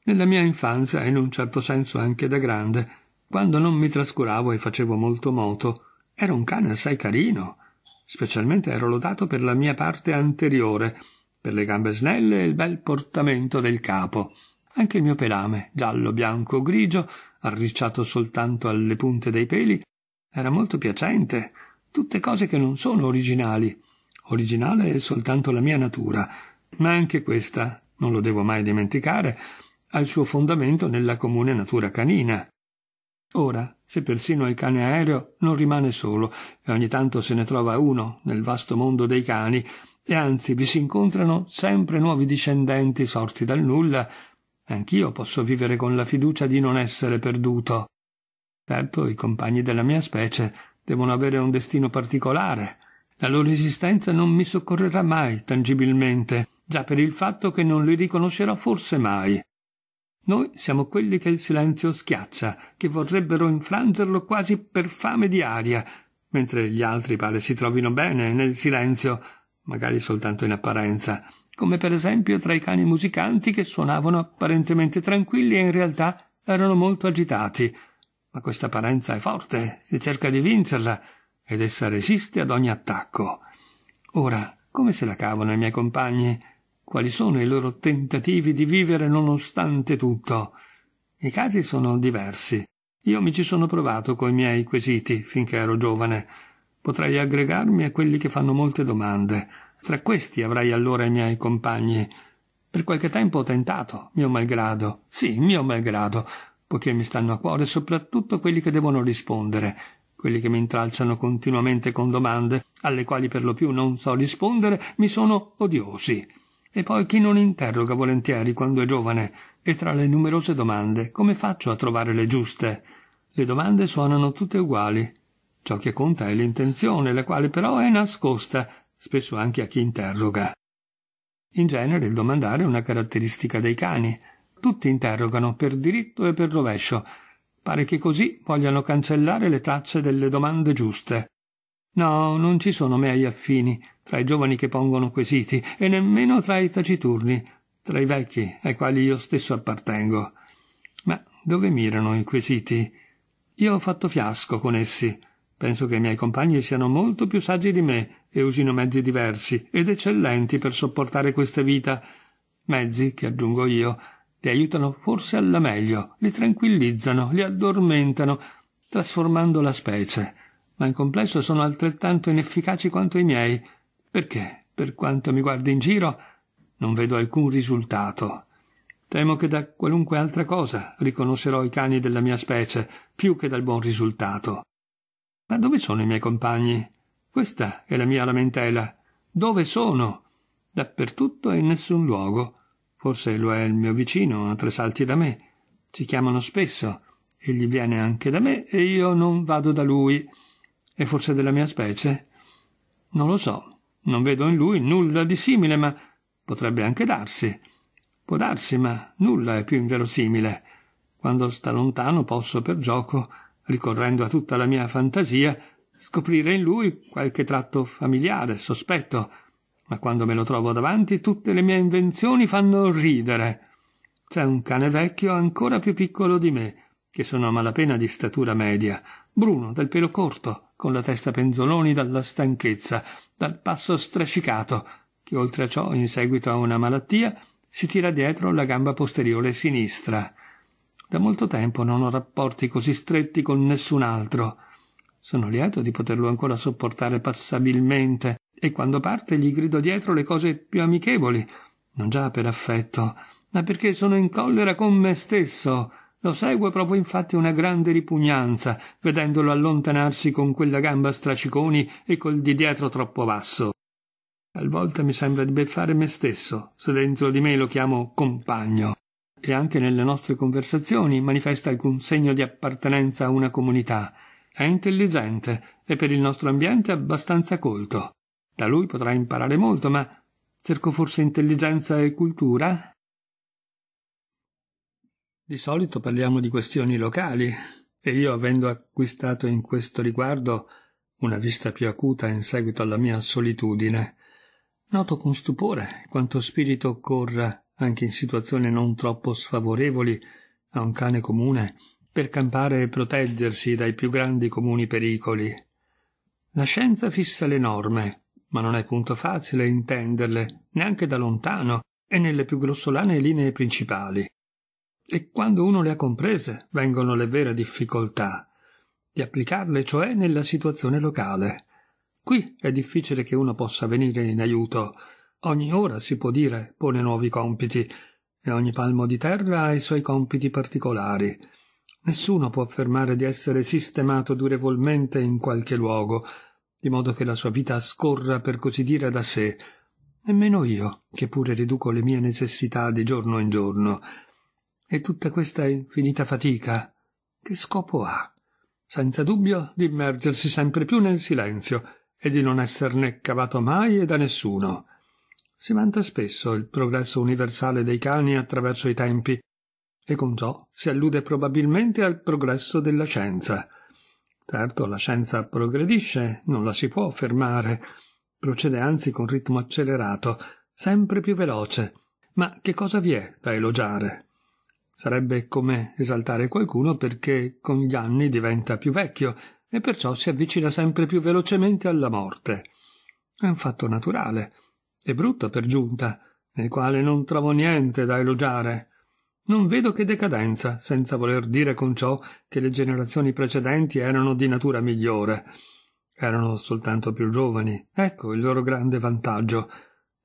A: nella mia infanzia e in un certo senso anche da grande, quando non mi trascuravo e facevo molto moto, era un cane assai carino. Specialmente ero lodato per la mia parte anteriore, per le gambe snelle e il bel portamento del capo. Anche il mio pelame, giallo, bianco, grigio, arricciato soltanto alle punte dei peli, era molto piacente. Tutte cose che non sono originali, Originale è soltanto la mia natura, ma anche questa, non lo devo mai dimenticare, ha il suo fondamento nella comune natura canina. Ora, se persino il cane aereo non rimane solo, e ogni tanto se ne trova uno nel vasto mondo dei cani, e anzi vi si incontrano sempre nuovi discendenti sorti dal nulla, anch'io posso vivere con la fiducia di non essere perduto. Certo, i compagni della mia specie devono avere un destino particolare, la loro esistenza non mi soccorrerà mai tangibilmente, già per il fatto che non li riconoscerò forse mai. Noi siamo quelli che il silenzio schiaccia, che vorrebbero infrangerlo quasi per fame di aria, mentre gli altri pare si trovino bene nel silenzio, magari soltanto in apparenza, come per esempio tra i cani musicanti che suonavano apparentemente tranquilli e in realtà erano molto agitati. Ma questa apparenza è forte, si cerca di vincerla, ed essa resiste ad ogni attacco. Ora, come se la cavano i miei compagni? Quali sono i loro tentativi di vivere nonostante tutto? I casi sono diversi. Io mi ci sono provato coi miei quesiti finché ero giovane. Potrei aggregarmi a quelli che fanno molte domande. Tra questi avrai allora i miei compagni. Per qualche tempo ho tentato, mio malgrado, sì, mio malgrado, poiché mi stanno a cuore soprattutto quelli che devono rispondere, quelli che mi intralciano continuamente con domande, alle quali per lo più non so rispondere, mi sono odiosi. E poi chi non interroga volentieri quando è giovane, e tra le numerose domande, come faccio a trovare le giuste? Le domande suonano tutte uguali. Ciò che conta è l'intenzione, la quale però è nascosta, spesso anche a chi interroga. In genere il domandare è una caratteristica dei cani. Tutti interrogano per diritto e per rovescio, Pare che così vogliano cancellare le tracce delle domande giuste. No, non ci sono mei affini tra i giovani che pongono quesiti e nemmeno tra i taciturni, tra i vecchi ai quali io stesso appartengo. Ma dove mirano i quesiti? Io ho fatto fiasco con essi. Penso che i miei compagni siano molto più saggi di me e usino mezzi diversi ed eccellenti per sopportare questa vita, mezzi che aggiungo io li aiutano forse alla meglio, li tranquillizzano, li addormentano, trasformando la specie, ma in complesso sono altrettanto inefficaci quanto i miei, perché, per quanto mi guardi in giro, non vedo alcun risultato. Temo che da qualunque altra cosa riconoscerò i cani della mia specie, più che dal buon risultato. Ma dove sono i miei compagni? Questa è la mia lamentela. Dove sono? Dappertutto e in nessun luogo Forse lo è il mio vicino, a tre salti da me. Ci chiamano spesso. Egli viene anche da me e io non vado da lui. È forse della mia specie? Non lo so. Non vedo in lui nulla di simile, ma potrebbe anche darsi. Può darsi, ma nulla è più inverosimile. Quando sta lontano posso per gioco, ricorrendo a tutta la mia fantasia, scoprire in lui qualche tratto familiare, sospetto, ma quando me lo trovo davanti tutte le mie invenzioni fanno ridere. C'è un cane vecchio ancora più piccolo di me, che sono a malapena di statura media, bruno, dal pelo corto, con la testa penzoloni dalla stanchezza, dal passo strascicato, che oltre a ciò, in seguito a una malattia, si tira dietro la gamba posteriore sinistra. Da molto tempo non ho rapporti così stretti con nessun altro. Sono lieto di poterlo ancora sopportare passabilmente, e quando parte gli grido dietro le cose più amichevoli, non già per affetto, ma perché sono in collera con me stesso. Lo segue proprio infatti una grande ripugnanza, vedendolo allontanarsi con quella gamba straciconi e col di dietro troppo basso. Talvolta mi sembra di beffare me stesso, se dentro di me lo chiamo compagno. E anche nelle nostre conversazioni manifesta alcun segno di appartenenza a una comunità. È intelligente e per il nostro ambiente abbastanza colto. Da lui potrà imparare molto, ma cerco forse intelligenza e cultura? Di solito parliamo di questioni locali, e io, avendo acquistato in questo riguardo una vista più acuta in seguito alla mia solitudine, noto con stupore quanto spirito occorra, anche in situazioni non troppo sfavorevoli, a un cane comune per campare e proteggersi dai più grandi comuni pericoli. La scienza fissa le norme, ma non è punto facile intenderle, neanche da lontano e nelle più grossolane linee principali. E quando uno le ha comprese, vengono le vere difficoltà di applicarle, cioè nella situazione locale. Qui è difficile che uno possa venire in aiuto. Ogni ora, si può dire, pone nuovi compiti, e ogni palmo di terra ha i suoi compiti particolari. Nessuno può affermare di essere sistemato durevolmente in qualche luogo, di modo che la sua vita scorra per così dire da sé. Nemmeno io, che pure riduco le mie necessità di giorno in giorno. E tutta questa infinita fatica, che scopo ha? Senza dubbio di immergersi sempre più nel silenzio e di non esserne cavato mai e da nessuno. Si vanta spesso il progresso universale dei cani attraverso i tempi, e con ciò si allude probabilmente al progresso della scienza. Certo, la scienza progredisce, non la si può fermare, procede anzi con ritmo accelerato, sempre più veloce. Ma che cosa vi è da elogiare? Sarebbe come esaltare qualcuno perché con gli anni diventa più vecchio e perciò si avvicina sempre più velocemente alla morte. È un fatto naturale, e brutto per giunta, nel quale non trovo niente da elogiare. Non vedo che decadenza, senza voler dire con ciò che le generazioni precedenti erano di natura migliore. Erano soltanto più giovani, ecco il loro grande vantaggio.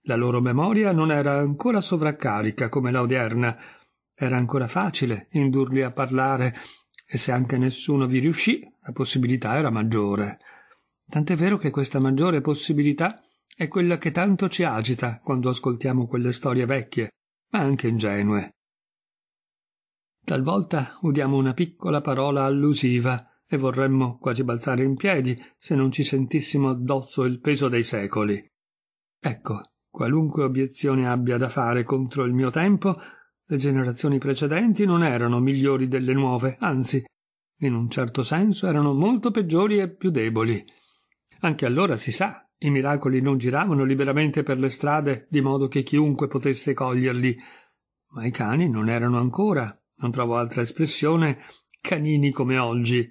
A: La loro memoria non era ancora sovraccarica come la odierna. Era ancora facile indurli a parlare, e se anche nessuno vi riuscì, la possibilità era maggiore. Tant'è vero che questa maggiore possibilità è quella che tanto ci agita quando ascoltiamo quelle storie vecchie, ma anche ingenue. Talvolta udiamo una piccola parola allusiva e vorremmo quasi balzare in piedi se non ci sentissimo addosso il peso dei secoli. Ecco, qualunque obiezione abbia da fare contro il mio tempo, le generazioni precedenti non erano migliori delle nuove, anzi, in un certo senso erano molto peggiori e più deboli. Anche allora si sa, i miracoli non giravano liberamente per le strade di modo che chiunque potesse coglierli, ma i cani non erano ancora non trovo altra espressione, canini come oggi.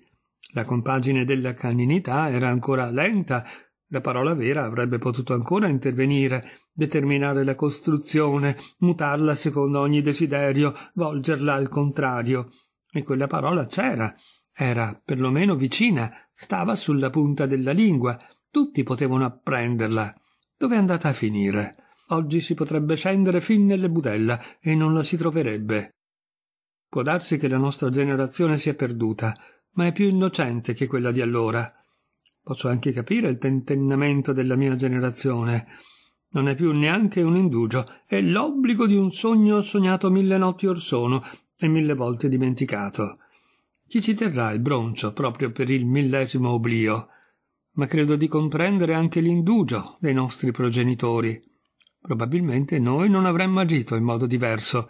A: La compagine della caninità era ancora lenta, la parola vera avrebbe potuto ancora intervenire, determinare la costruzione, mutarla secondo ogni desiderio, volgerla al contrario. E quella parola c'era, era perlomeno vicina, stava sulla punta della lingua, tutti potevano apprenderla. Dove è andata a finire? Oggi si potrebbe scendere fin nelle budella e non la si troverebbe. Può darsi che la nostra generazione sia perduta, ma è più innocente che quella di allora. Posso anche capire il tentennamento della mia generazione. Non è più neanche un indugio, è l'obbligo di un sogno sognato mille notti or sono e mille volte dimenticato. Chi ci terrà il broncio proprio per il millesimo oblio? Ma credo di comprendere anche l'indugio dei nostri progenitori. Probabilmente noi non avremmo agito in modo diverso,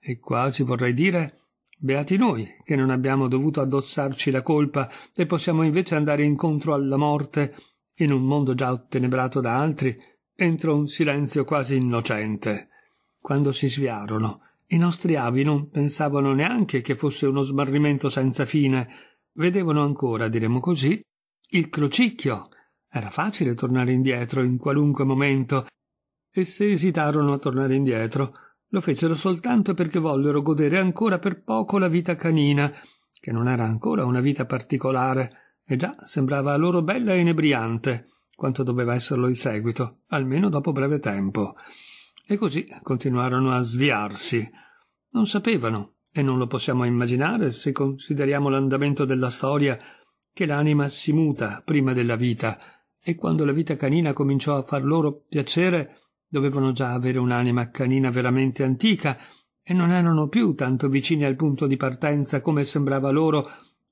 A: e qua ci vorrei dire Beati noi, che non abbiamo dovuto addossarci la colpa e possiamo invece andare incontro alla morte, in un mondo già ottenebrato da altri, entro un silenzio quasi innocente. Quando si sviarono, i nostri avi non pensavano neanche che fosse uno smarrimento senza fine. Vedevano ancora, diremmo così, il crocicchio. Era facile tornare indietro in qualunque momento, e se esitarono a tornare indietro, lo fecero soltanto perché vollero godere ancora per poco la vita canina, che non era ancora una vita particolare, e già sembrava a loro bella e inebriante, quanto doveva esserlo in seguito, almeno dopo breve tempo. E così continuarono a sviarsi. Non sapevano, e non lo possiamo immaginare se consideriamo l'andamento della storia, che l'anima si muta prima della vita, e quando la vita canina cominciò a far loro piacere, dovevano già avere un'anima canina veramente antica e non erano più tanto vicini al punto di partenza come sembrava loro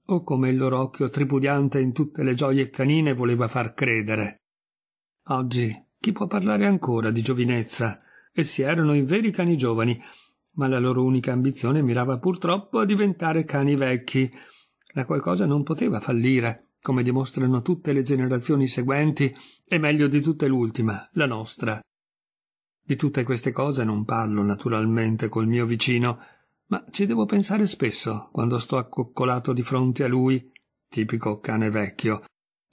A: o come il loro occhio tripudiante in tutte le gioie canine voleva far credere. Oggi chi può parlare ancora di giovinezza? Essi erano i veri cani giovani, ma la loro unica ambizione mirava purtroppo a diventare cani vecchi. La qualcosa non poteva fallire, come dimostrano tutte le generazioni seguenti, e meglio di tutte l'ultima, la nostra. Di tutte queste cose non parlo naturalmente col mio vicino, ma ci devo pensare spesso quando sto accoccolato di fronte a lui, tipico cane vecchio,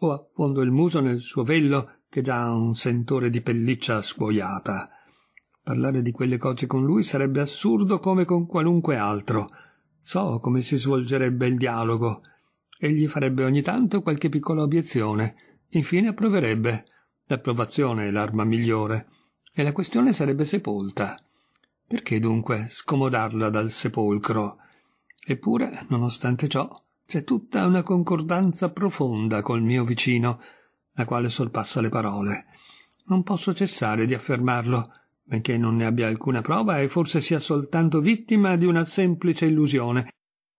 A: o affondo il muso nel suo vello che già ha un sentore di pelliccia scuoiata. Parlare di quelle cose con lui sarebbe assurdo come con qualunque altro. So come si svolgerebbe il dialogo. Egli farebbe ogni tanto qualche piccola obiezione, infine approverebbe. L'approvazione è l'arma migliore e la questione sarebbe sepolta. Perché dunque scomodarla dal sepolcro? Eppure, nonostante ciò, c'è tutta una concordanza profonda col mio vicino, la quale sorpassa le parole. Non posso cessare di affermarlo, benché non ne abbia alcuna prova e forse sia soltanto vittima di una semplice illusione,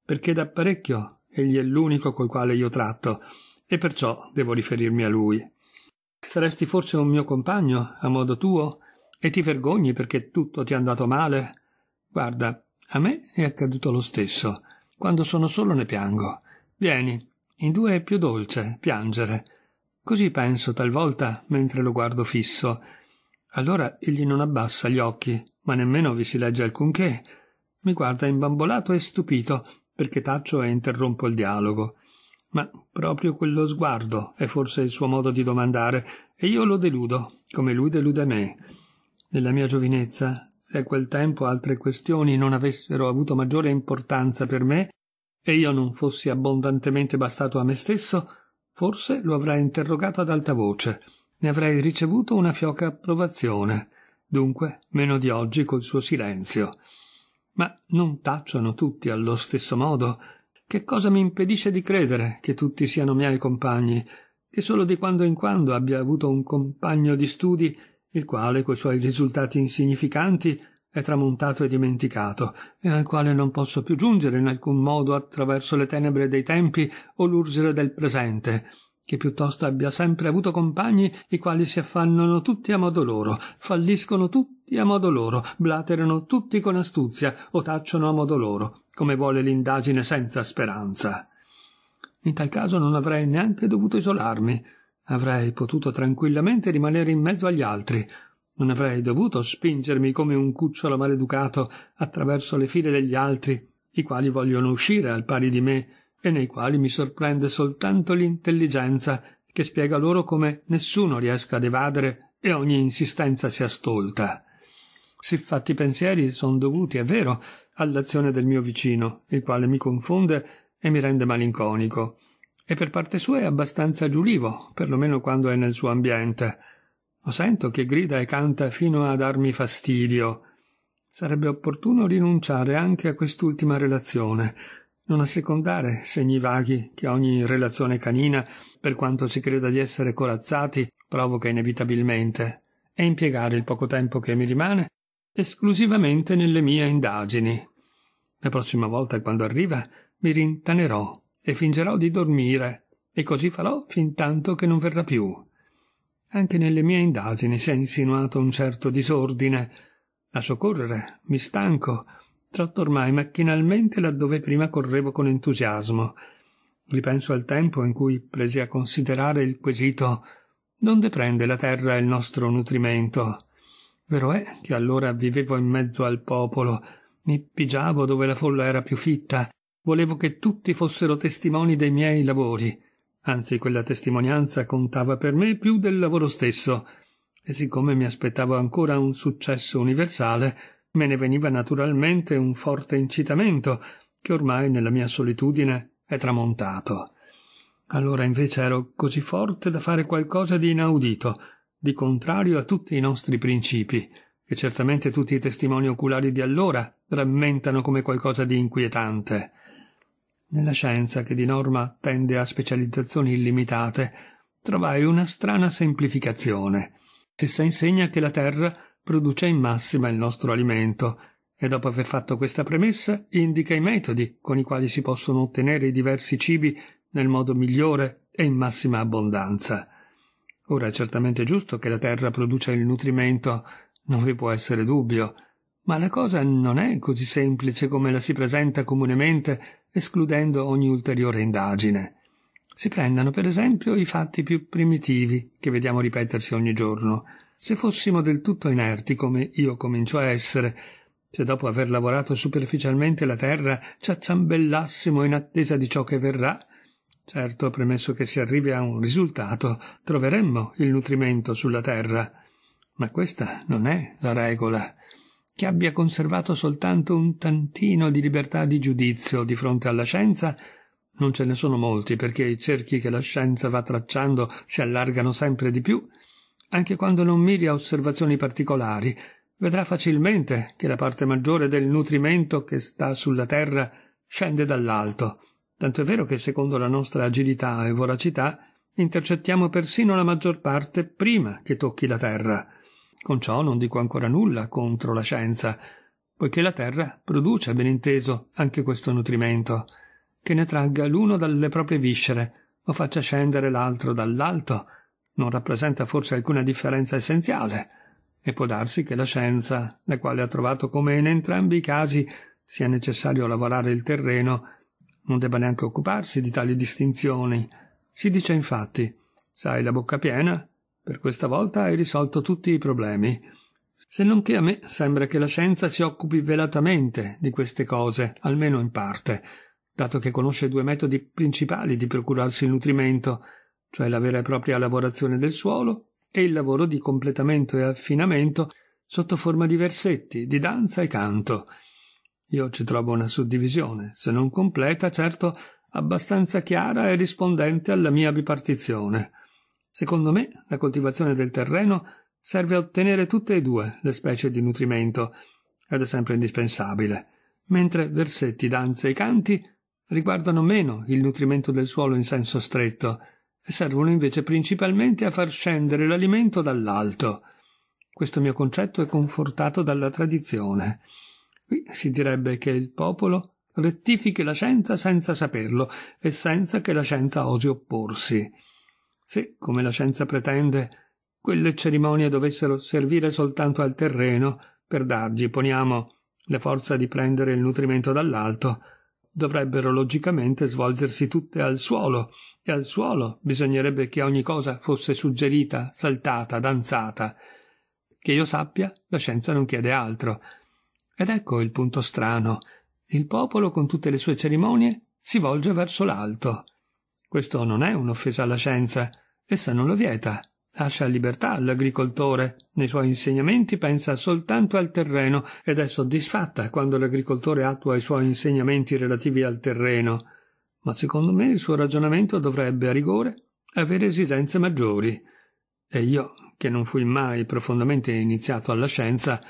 A: perché da parecchio egli è l'unico col quale io tratto, e perciò devo riferirmi a lui. Saresti forse un mio compagno, a modo tuo? e ti vergogni perché tutto ti è andato male? Guarda, a me è accaduto lo stesso. Quando sono solo ne piango. Vieni, in due è più dolce piangere. Così penso talvolta mentre lo guardo fisso. Allora egli non abbassa gli occhi, ma nemmeno vi si legge alcunché. Mi guarda imbambolato e stupito, perché taccio e interrompo il dialogo. Ma proprio quello sguardo è forse il suo modo di domandare, e io lo deludo, come lui delude me. Nella mia giovinezza, se a quel tempo altre questioni non avessero avuto maggiore importanza per me, e io non fossi abbondantemente bastato a me stesso, forse lo avrei interrogato ad alta voce, ne avrei ricevuto una fioca approvazione, dunque meno di oggi col suo silenzio. Ma non tacciono tutti allo stesso modo. Che cosa mi impedisce di credere che tutti siano miei compagni, che solo di quando in quando abbia avuto un compagno di studi il quale, coi suoi risultati insignificanti, è tramontato e dimenticato, e al quale non posso più giungere in alcun modo attraverso le tenebre dei tempi o l'urgere del presente, che piuttosto abbia sempre avuto compagni i quali si affannano tutti a modo loro, falliscono tutti a modo loro, blaterano tutti con astuzia o tacciono a modo loro, come vuole l'indagine senza speranza. In tal caso non avrei neanche dovuto isolarmi, Avrei potuto tranquillamente rimanere in mezzo agli altri, non avrei dovuto spingermi come un cucciolo maleducato attraverso le file degli altri, i quali vogliono uscire al pari di me e nei quali mi sorprende soltanto l'intelligenza che spiega loro come nessuno riesca ad evadere e ogni insistenza sia stolta. Siffatti pensieri sono dovuti, è vero, all'azione del mio vicino, il quale mi confonde e mi rende malinconico. E per parte sua è abbastanza giulivo, perlomeno quando è nel suo ambiente. Lo sento che grida e canta fino a darmi fastidio. Sarebbe opportuno rinunciare anche a quest'ultima relazione, non assecondare segni vaghi che ogni relazione canina, per quanto si creda di essere corazzati, provoca inevitabilmente, e impiegare il poco tempo che mi rimane esclusivamente nelle mie indagini. La prossima volta quando arriva mi rintanerò e fingerò di dormire, e così farò fin tanto che non verrà più. Anche nelle mie indagini si è insinuato un certo disordine. A soccorrere, mi stanco, trotto ormai macchinalmente laddove prima correvo con entusiasmo. Ripenso al tempo in cui presi a considerare il quesito «Donde prende la terra il nostro nutrimento?» Vero è che allora vivevo in mezzo al popolo, mi pigiavo dove la folla era più fitta Volevo che tutti fossero testimoni dei miei lavori. Anzi, quella testimonianza contava per me più del lavoro stesso. E siccome mi aspettavo ancora un successo universale, me ne veniva naturalmente un forte incitamento, che ormai nella mia solitudine è tramontato. Allora invece ero così forte da fare qualcosa di inaudito, di contrario a tutti i nostri principi, che certamente tutti i testimoni oculari di allora rammentano come qualcosa di inquietante nella scienza che di norma tende a specializzazioni illimitate, trovai una strana semplificazione. Essa insegna che la Terra produce in massima il nostro alimento e dopo aver fatto questa premessa indica i metodi con i quali si possono ottenere i diversi cibi nel modo migliore e in massima abbondanza. Ora è certamente giusto che la terra produce il nutrimento, non vi può essere dubbio, ma la cosa non è così semplice come la si presenta comunemente escludendo ogni ulteriore indagine. Si prendano per esempio i fatti più primitivi che vediamo ripetersi ogni giorno. Se fossimo del tutto inerti come io comincio a essere, se dopo aver lavorato superficialmente la terra ci acciambellassimo in attesa di ciò che verrà, certo premesso che si arrivi a un risultato, troveremmo il nutrimento sulla terra. Ma questa non è la regola che abbia conservato soltanto un tantino di libertà di giudizio di fronte alla scienza non ce ne sono molti perché i cerchi che la scienza va tracciando si allargano sempre di più, anche quando non miri a osservazioni particolari, vedrà facilmente che la parte maggiore del nutrimento che sta sulla terra scende dall'alto. Tanto è vero che secondo la nostra agilità e voracità intercettiamo persino la maggior parte prima che tocchi la terra. Con ciò non dico ancora nulla contro la scienza, poiché la terra produce, ben inteso, anche questo nutrimento, che ne tragga l'uno dalle proprie viscere o faccia scendere l'altro dall'alto, non rappresenta forse alcuna differenza essenziale, e può darsi che la scienza, la quale ha trovato come in entrambi i casi sia necessario lavorare il terreno, non debba neanche occuparsi di tali distinzioni. Si dice infatti, sai la bocca piena, per questa volta hai risolto tutti i problemi. Se non che a me sembra che la scienza si occupi velatamente di queste cose, almeno in parte, dato che conosce due metodi principali di procurarsi il nutrimento, cioè la vera e propria lavorazione del suolo e il lavoro di completamento e affinamento sotto forma di versetti, di danza e canto. Io ci trovo una suddivisione, se non completa, certo abbastanza chiara e rispondente alla mia bipartizione. Secondo me, la coltivazione del terreno serve a ottenere tutte e due le specie di nutrimento, ed è sempre indispensabile, mentre versetti, danze e canti riguardano meno il nutrimento del suolo in senso stretto e servono invece principalmente a far scendere l'alimento dall'alto. Questo mio concetto è confortato dalla tradizione. Qui si direbbe che il popolo rettifichi la scienza senza saperlo e senza che la scienza osi opporsi. Se, come la scienza pretende, quelle cerimonie dovessero servire soltanto al terreno per dargli, poniamo, la forza di prendere il nutrimento dall'alto, dovrebbero logicamente svolgersi tutte al suolo, e al suolo bisognerebbe che ogni cosa fosse suggerita, saltata, danzata. Che io sappia, la scienza non chiede altro. Ed ecco il punto strano. Il popolo, con tutte le sue cerimonie, si volge verso l'alto. Questo non è un'offesa alla scienza, essa non lo vieta, lascia libertà all'agricoltore, nei suoi insegnamenti pensa soltanto al terreno ed è soddisfatta quando l'agricoltore attua i suoi insegnamenti relativi al terreno. Ma secondo me il suo ragionamento dovrebbe, a rigore, avere esigenze maggiori. E io, che non fui mai profondamente iniziato alla scienza,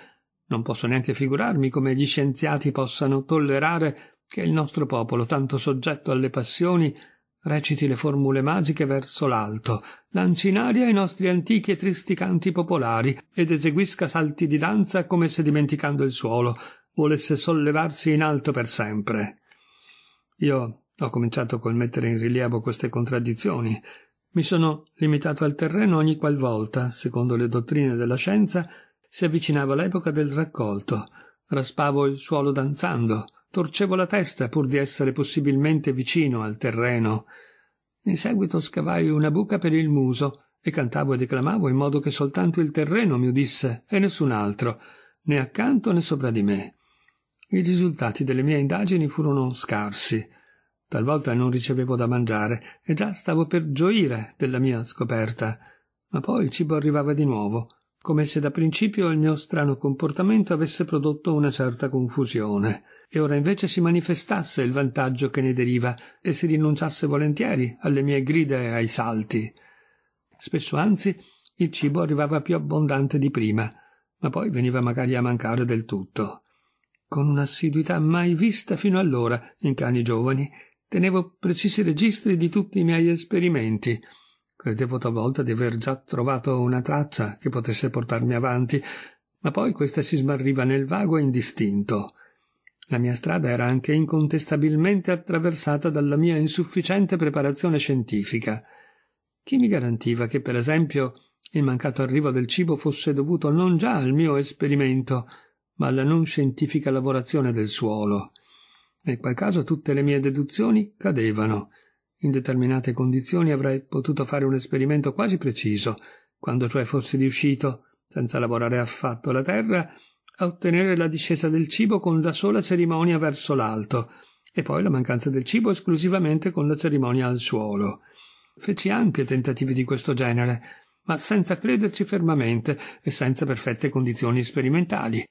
A: non posso neanche figurarmi come gli scienziati possano tollerare che il nostro popolo, tanto soggetto alle passioni, reciti le formule magiche verso l'alto, lanci in aria i nostri antichi e tristi canti popolari ed eseguisca salti di danza come se dimenticando il suolo volesse sollevarsi in alto per sempre. Io ho cominciato col mettere in rilievo queste contraddizioni. Mi sono limitato al terreno ogni qual volta, secondo le dottrine della scienza, si avvicinava l'epoca del raccolto. Raspavo il suolo danzando, Torcevo la testa pur di essere possibilmente vicino al terreno. In seguito scavai una buca per il muso e cantavo e declamavo in modo che soltanto il terreno mi udisse e nessun altro, né accanto né sopra di me. I risultati delle mie indagini furono scarsi. Talvolta non ricevevo da mangiare e già stavo per gioire della mia scoperta. Ma poi il cibo arrivava di nuovo, come se da principio il mio strano comportamento avesse prodotto una certa confusione e ora invece si manifestasse il vantaggio che ne deriva e si rinunciasse volentieri alle mie grida e ai salti. Spesso anzi il cibo arrivava più abbondante di prima, ma poi veniva magari a mancare del tutto. Con un'assiduità mai vista fino allora in cani giovani, tenevo precisi registri di tutti i miei esperimenti. Credevo talvolta di aver già trovato una traccia che potesse portarmi avanti, ma poi questa si smarriva nel vago e indistinto. La mia strada era anche incontestabilmente attraversata dalla mia insufficiente preparazione scientifica. Chi mi garantiva che, per esempio, il mancato arrivo del cibo fosse dovuto non già al mio esperimento, ma alla non scientifica lavorazione del suolo? Nel qual caso tutte le mie deduzioni cadevano. In determinate condizioni avrei potuto fare un esperimento quasi preciso, quando cioè fossi riuscito, senza lavorare affatto la terra, a ottenere la discesa del cibo con la sola cerimonia verso l'alto, e poi la mancanza del cibo esclusivamente con la cerimonia al suolo. Feci anche tentativi di questo genere, ma senza crederci fermamente e senza perfette condizioni sperimentali,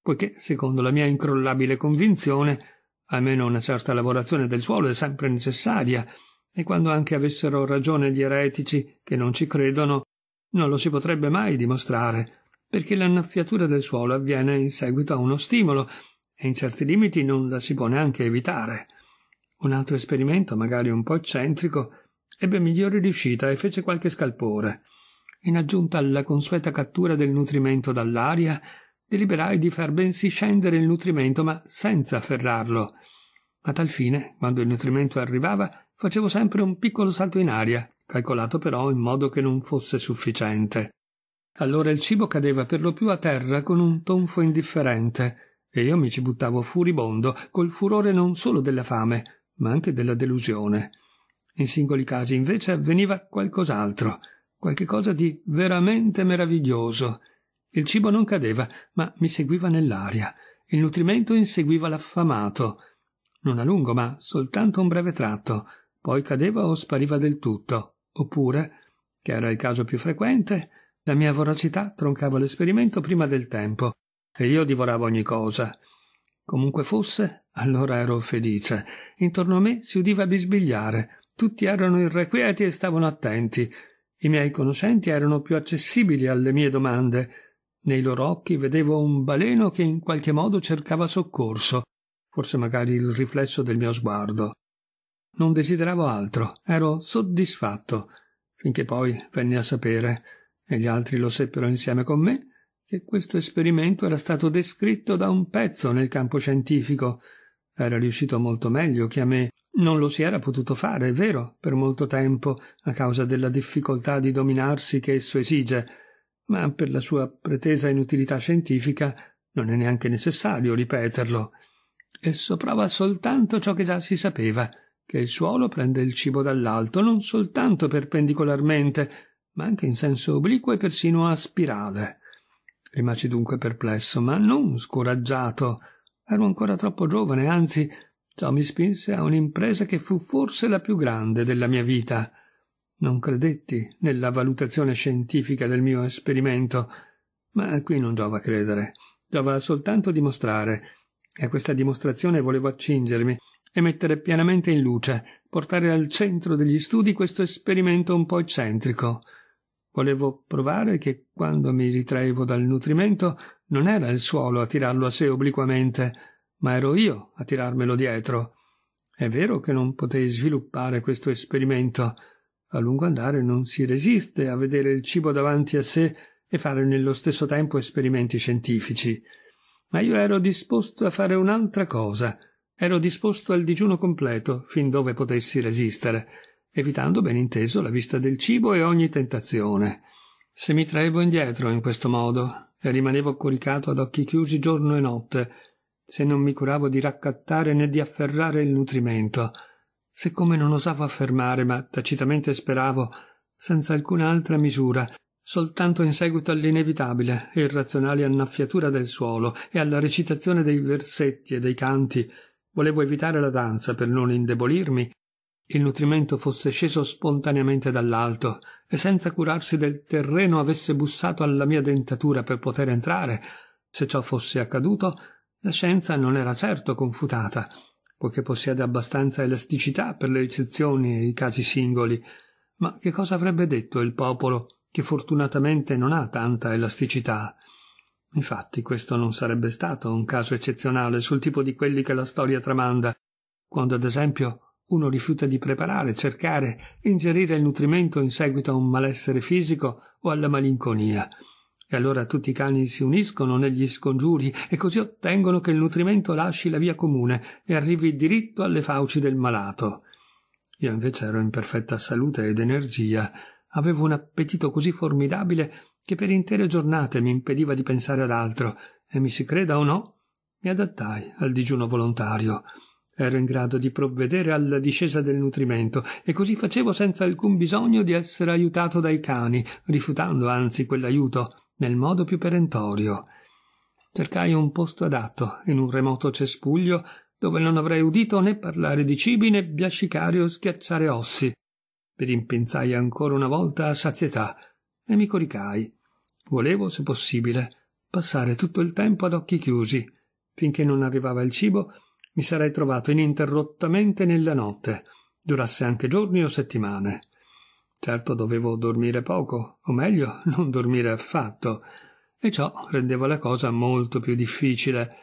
A: poiché, secondo la mia incrollabile convinzione, almeno una certa lavorazione del suolo è sempre necessaria, e quando anche avessero ragione gli eretici che non ci credono, non lo si potrebbe mai dimostrare, perché l'annaffiatura del suolo avviene in seguito a uno stimolo e in certi limiti non la si può neanche evitare. Un altro esperimento, magari un po' eccentrico, ebbe migliore riuscita e fece qualche scalpore. In aggiunta alla consueta cattura del nutrimento dall'aria, deliberai di far bensì scendere il nutrimento ma senza afferrarlo. A tal fine, quando il nutrimento arrivava, facevo sempre un piccolo salto in aria, calcolato però in modo che non fosse sufficiente. Allora il cibo cadeva per lo più a terra con un tonfo indifferente, e io mi ci buttavo furibondo, col furore non solo della fame, ma anche della delusione. In singoli casi invece avveniva qualcos'altro, qualche cosa di veramente meraviglioso. Il cibo non cadeva, ma mi seguiva nell'aria. Il nutrimento inseguiva l'affamato. Non a lungo, ma soltanto un breve tratto. Poi cadeva o spariva del tutto. Oppure, che era il caso più frequente, la mia voracità troncava l'esperimento prima del tempo e io divoravo ogni cosa. Comunque fosse, allora ero felice. Intorno a me si udiva bisbigliare. Tutti erano irrequieti e stavano attenti. I miei conoscenti erano più accessibili alle mie domande. Nei loro occhi vedevo un baleno che in qualche modo cercava soccorso, forse magari il riflesso del mio sguardo. Non desideravo altro, ero soddisfatto, finché poi venni a sapere e gli altri lo seppero insieme con me, che questo esperimento era stato descritto da un pezzo nel campo scientifico. Era riuscito molto meglio che a me. Non lo si era potuto fare, è vero, per molto tempo, a causa della difficoltà di dominarsi che esso esige, ma per la sua pretesa inutilità scientifica non è neanche necessario ripeterlo. Esso prova soltanto ciò che già si sapeva, che il suolo prende il cibo dall'alto non soltanto perpendicolarmente, ma anche in senso obliquo e persino a spirale. Rimasi dunque perplesso, ma non scoraggiato. Ero ancora troppo giovane, anzi, ciò mi spinse a un'impresa che fu forse la più grande della mia vita. Non credetti nella valutazione scientifica del mio esperimento, ma qui non giova credere, giova soltanto dimostrare, e a questa dimostrazione volevo accingermi e mettere pienamente in luce, portare al centro degli studi questo esperimento un po' eccentrico. Volevo provare che quando mi ritraevo dal nutrimento non era il suolo a tirarlo a sé obliquamente, ma ero io a tirarmelo dietro. È vero che non potei sviluppare questo esperimento. A lungo andare non si resiste a vedere il cibo davanti a sé e fare nello stesso tempo esperimenti scientifici. Ma io ero disposto a fare un'altra cosa. Ero disposto al digiuno completo, fin dove potessi resistere evitando ben inteso la vista del cibo e ogni tentazione. Se mi traevo indietro in questo modo e rimanevo coricato ad occhi chiusi giorno e notte, se non mi curavo di raccattare né di afferrare il nutrimento, se come non osavo affermare, ma tacitamente speravo, senza alcun'altra misura, soltanto in seguito all'inevitabile e irrazionale annaffiatura del suolo e alla recitazione dei versetti e dei canti, volevo evitare la danza per non indebolirmi il nutrimento fosse sceso spontaneamente dall'alto e senza curarsi del terreno avesse bussato alla mia dentatura per poter entrare, se ciò fosse accaduto, la scienza non era certo confutata, poiché possiede abbastanza elasticità per le eccezioni e i casi singoli. Ma che cosa avrebbe detto il popolo, che fortunatamente non ha tanta elasticità? Infatti, questo non sarebbe stato un caso eccezionale sul tipo di quelli che la storia tramanda, quando ad esempio uno rifiuta di preparare, cercare, ingerire il nutrimento in seguito a un malessere fisico o alla malinconia. E allora tutti i cani si uniscono negli scongiuri e così ottengono che il nutrimento lasci la via comune e arrivi diritto alle fauci del malato. Io invece ero in perfetta salute ed energia, avevo un appetito così formidabile che per intere giornate mi impediva di pensare ad altro, e mi si creda o no, mi adattai al digiuno volontario. Ero in grado di provvedere alla discesa del nutrimento e così facevo senza alcun bisogno di essere aiutato dai cani, rifiutando anzi quell'aiuto nel modo più perentorio. Cercai un posto adatto in un remoto cespuglio dove non avrei udito né parlare di cibi né biascicare o schiacciare ossi. Mi rimpinzai ancora una volta a sazietà e mi coricai. Volevo, se possibile, passare tutto il tempo ad occhi chiusi, finché non arrivava il cibo mi sarei trovato ininterrottamente nella notte, durasse anche giorni o settimane. Certo dovevo dormire poco, o meglio, *laughs* non dormire affatto, e ciò rendeva la cosa molto più difficile,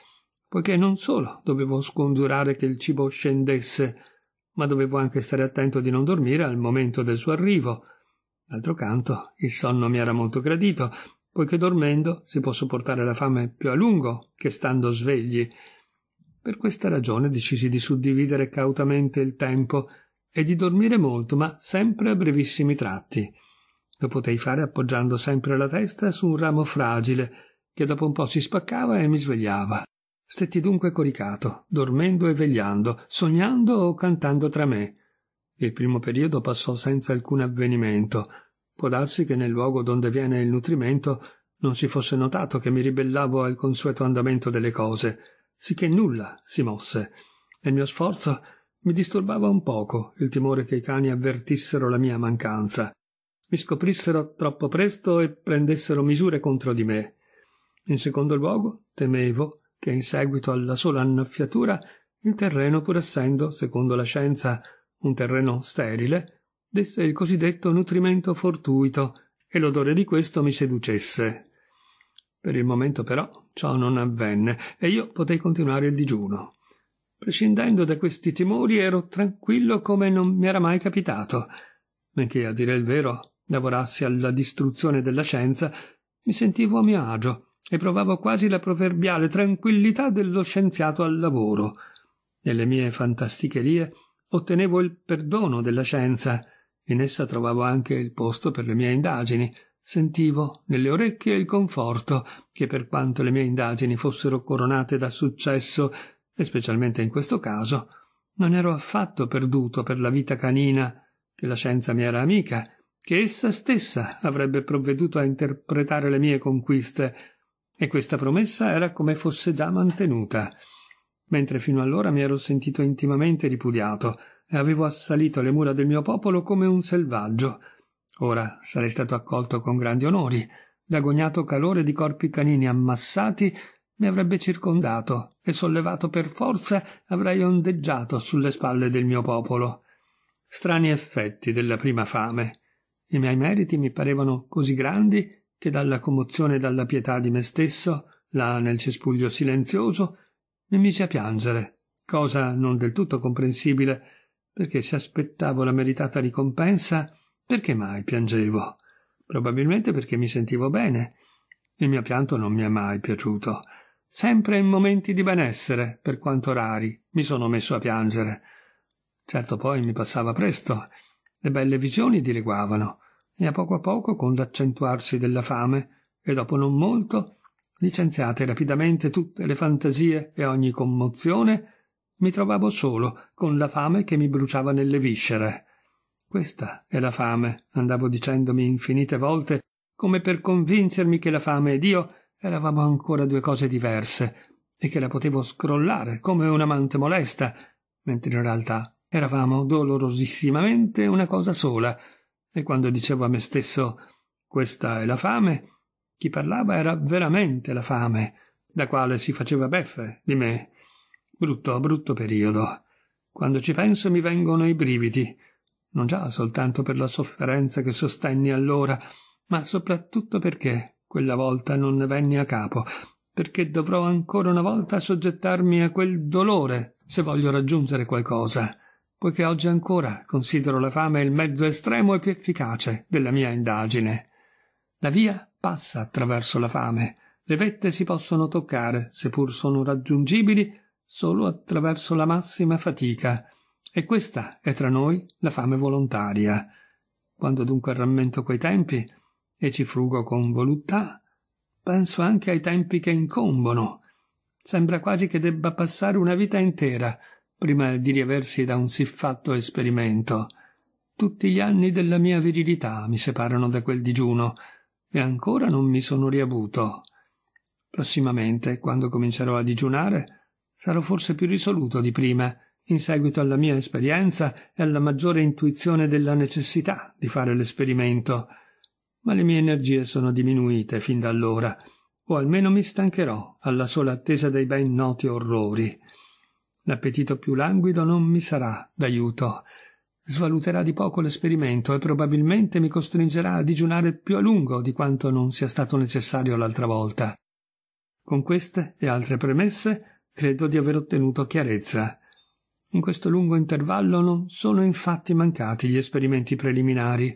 A: poiché non solo dovevo scongiurare che il cibo scendesse, ma dovevo anche stare attento di non dormire al momento del suo arrivo. D'altro canto, il sonno mi era molto gradito, poiché dormendo si può sopportare la fame più a lungo che stando svegli, per questa ragione decisi di suddividere cautamente il tempo e di dormire molto, ma sempre a brevissimi tratti. Lo potei fare appoggiando sempre la testa su un ramo fragile, che dopo un po' si spaccava e mi svegliava. Stetti dunque coricato, dormendo e vegliando, sognando o cantando tra me. Il primo periodo passò senza alcun avvenimento. Può darsi che nel luogo donde viene il nutrimento non si fosse notato che mi ribellavo al consueto andamento delle cose sicché nulla si mosse. Nel mio sforzo mi disturbava un poco il timore che i cani avvertissero la mia mancanza, mi scoprissero troppo presto e prendessero misure contro di me. In secondo luogo, temevo che in seguito alla sola annaffiatura il terreno, pur essendo, secondo la scienza, un terreno sterile, desse il cosiddetto nutrimento fortuito e l'odore di questo mi seducesse, per il momento però ciò non avvenne e io potei continuare il digiuno. Prescindendo da questi timori ero tranquillo come non mi era mai capitato, benché a dire il vero lavorassi alla distruzione della scienza, mi sentivo a mio agio e provavo quasi la proverbiale tranquillità dello scienziato al lavoro. Nelle mie fantasticherie ottenevo il perdono della scienza, in essa trovavo anche il posto per le mie indagini, Sentivo nelle orecchie il conforto che per quanto le mie indagini fossero coronate da successo, e specialmente in questo caso, non ero affatto perduto per la vita canina, che la scienza mi era amica, che essa stessa avrebbe provveduto a interpretare le mie conquiste, e questa promessa era come fosse già mantenuta, mentre fino allora mi ero sentito intimamente ripudiato e avevo assalito le mura del mio popolo come un selvaggio, Ora sarei stato accolto con grandi onori. L'agognato calore di corpi canini ammassati mi avrebbe circondato e sollevato per forza avrei ondeggiato sulle spalle del mio popolo. Strani effetti della prima fame. I miei meriti mi parevano così grandi che dalla commozione e dalla pietà di me stesso, là nel cespuglio silenzioso, mi misi a piangere, cosa non del tutto comprensibile, perché se aspettavo la meritata ricompensa, perché mai piangevo? Probabilmente perché mi sentivo bene. Il mio pianto non mi è mai piaciuto. Sempre in momenti di benessere, per quanto rari, mi sono messo a piangere. Certo poi mi passava presto. Le belle visioni dileguavano, e a poco a poco, con l'accentuarsi della fame, e dopo non molto, licenziate rapidamente tutte le fantasie e ogni commozione, mi trovavo solo, con la fame che mi bruciava nelle viscere. Questa è la fame, andavo dicendomi infinite volte, come per convincermi che la fame ed io eravamo ancora due cose diverse, e che la potevo scrollare come un amante molesta, mentre in realtà eravamo dolorosissimamente una cosa sola, e quando dicevo a me stesso questa è la fame, chi parlava era veramente la fame, da quale si faceva beffe di me. Brutto, brutto periodo. Quando ci penso mi vengono i brividi non già soltanto per la sofferenza che sostenni allora, ma soprattutto perché quella volta non ne venni a capo, perché dovrò ancora una volta soggettarmi a quel dolore se voglio raggiungere qualcosa, poiché oggi ancora considero la fame il mezzo estremo e più efficace della mia indagine. La via passa attraverso la fame, le vette si possono toccare, seppur sono raggiungibili, solo attraverso la massima fatica, e questa è tra noi la fame volontaria. Quando dunque rammento quei tempi e ci frugo con voluttà, penso anche ai tempi che incombono. Sembra quasi che debba passare una vita intera prima di riaversi da un siffatto esperimento. Tutti gli anni della mia virilità mi separano da quel digiuno e ancora non mi sono riavuto. Prossimamente, quando comincerò a digiunare, sarò forse più risoluto di prima in seguito alla mia esperienza e alla maggiore intuizione della necessità di fare l'esperimento. Ma le mie energie sono diminuite fin da allora, o almeno mi stancherò alla sola attesa dei ben noti orrori. L'appetito più languido non mi sarà d'aiuto. Svaluterà di poco l'esperimento e probabilmente mi costringerà a digiunare più a lungo di quanto non sia stato necessario l'altra volta. Con queste e altre premesse credo di aver ottenuto chiarezza in questo lungo intervallo non sono infatti mancati gli esperimenti preliminari.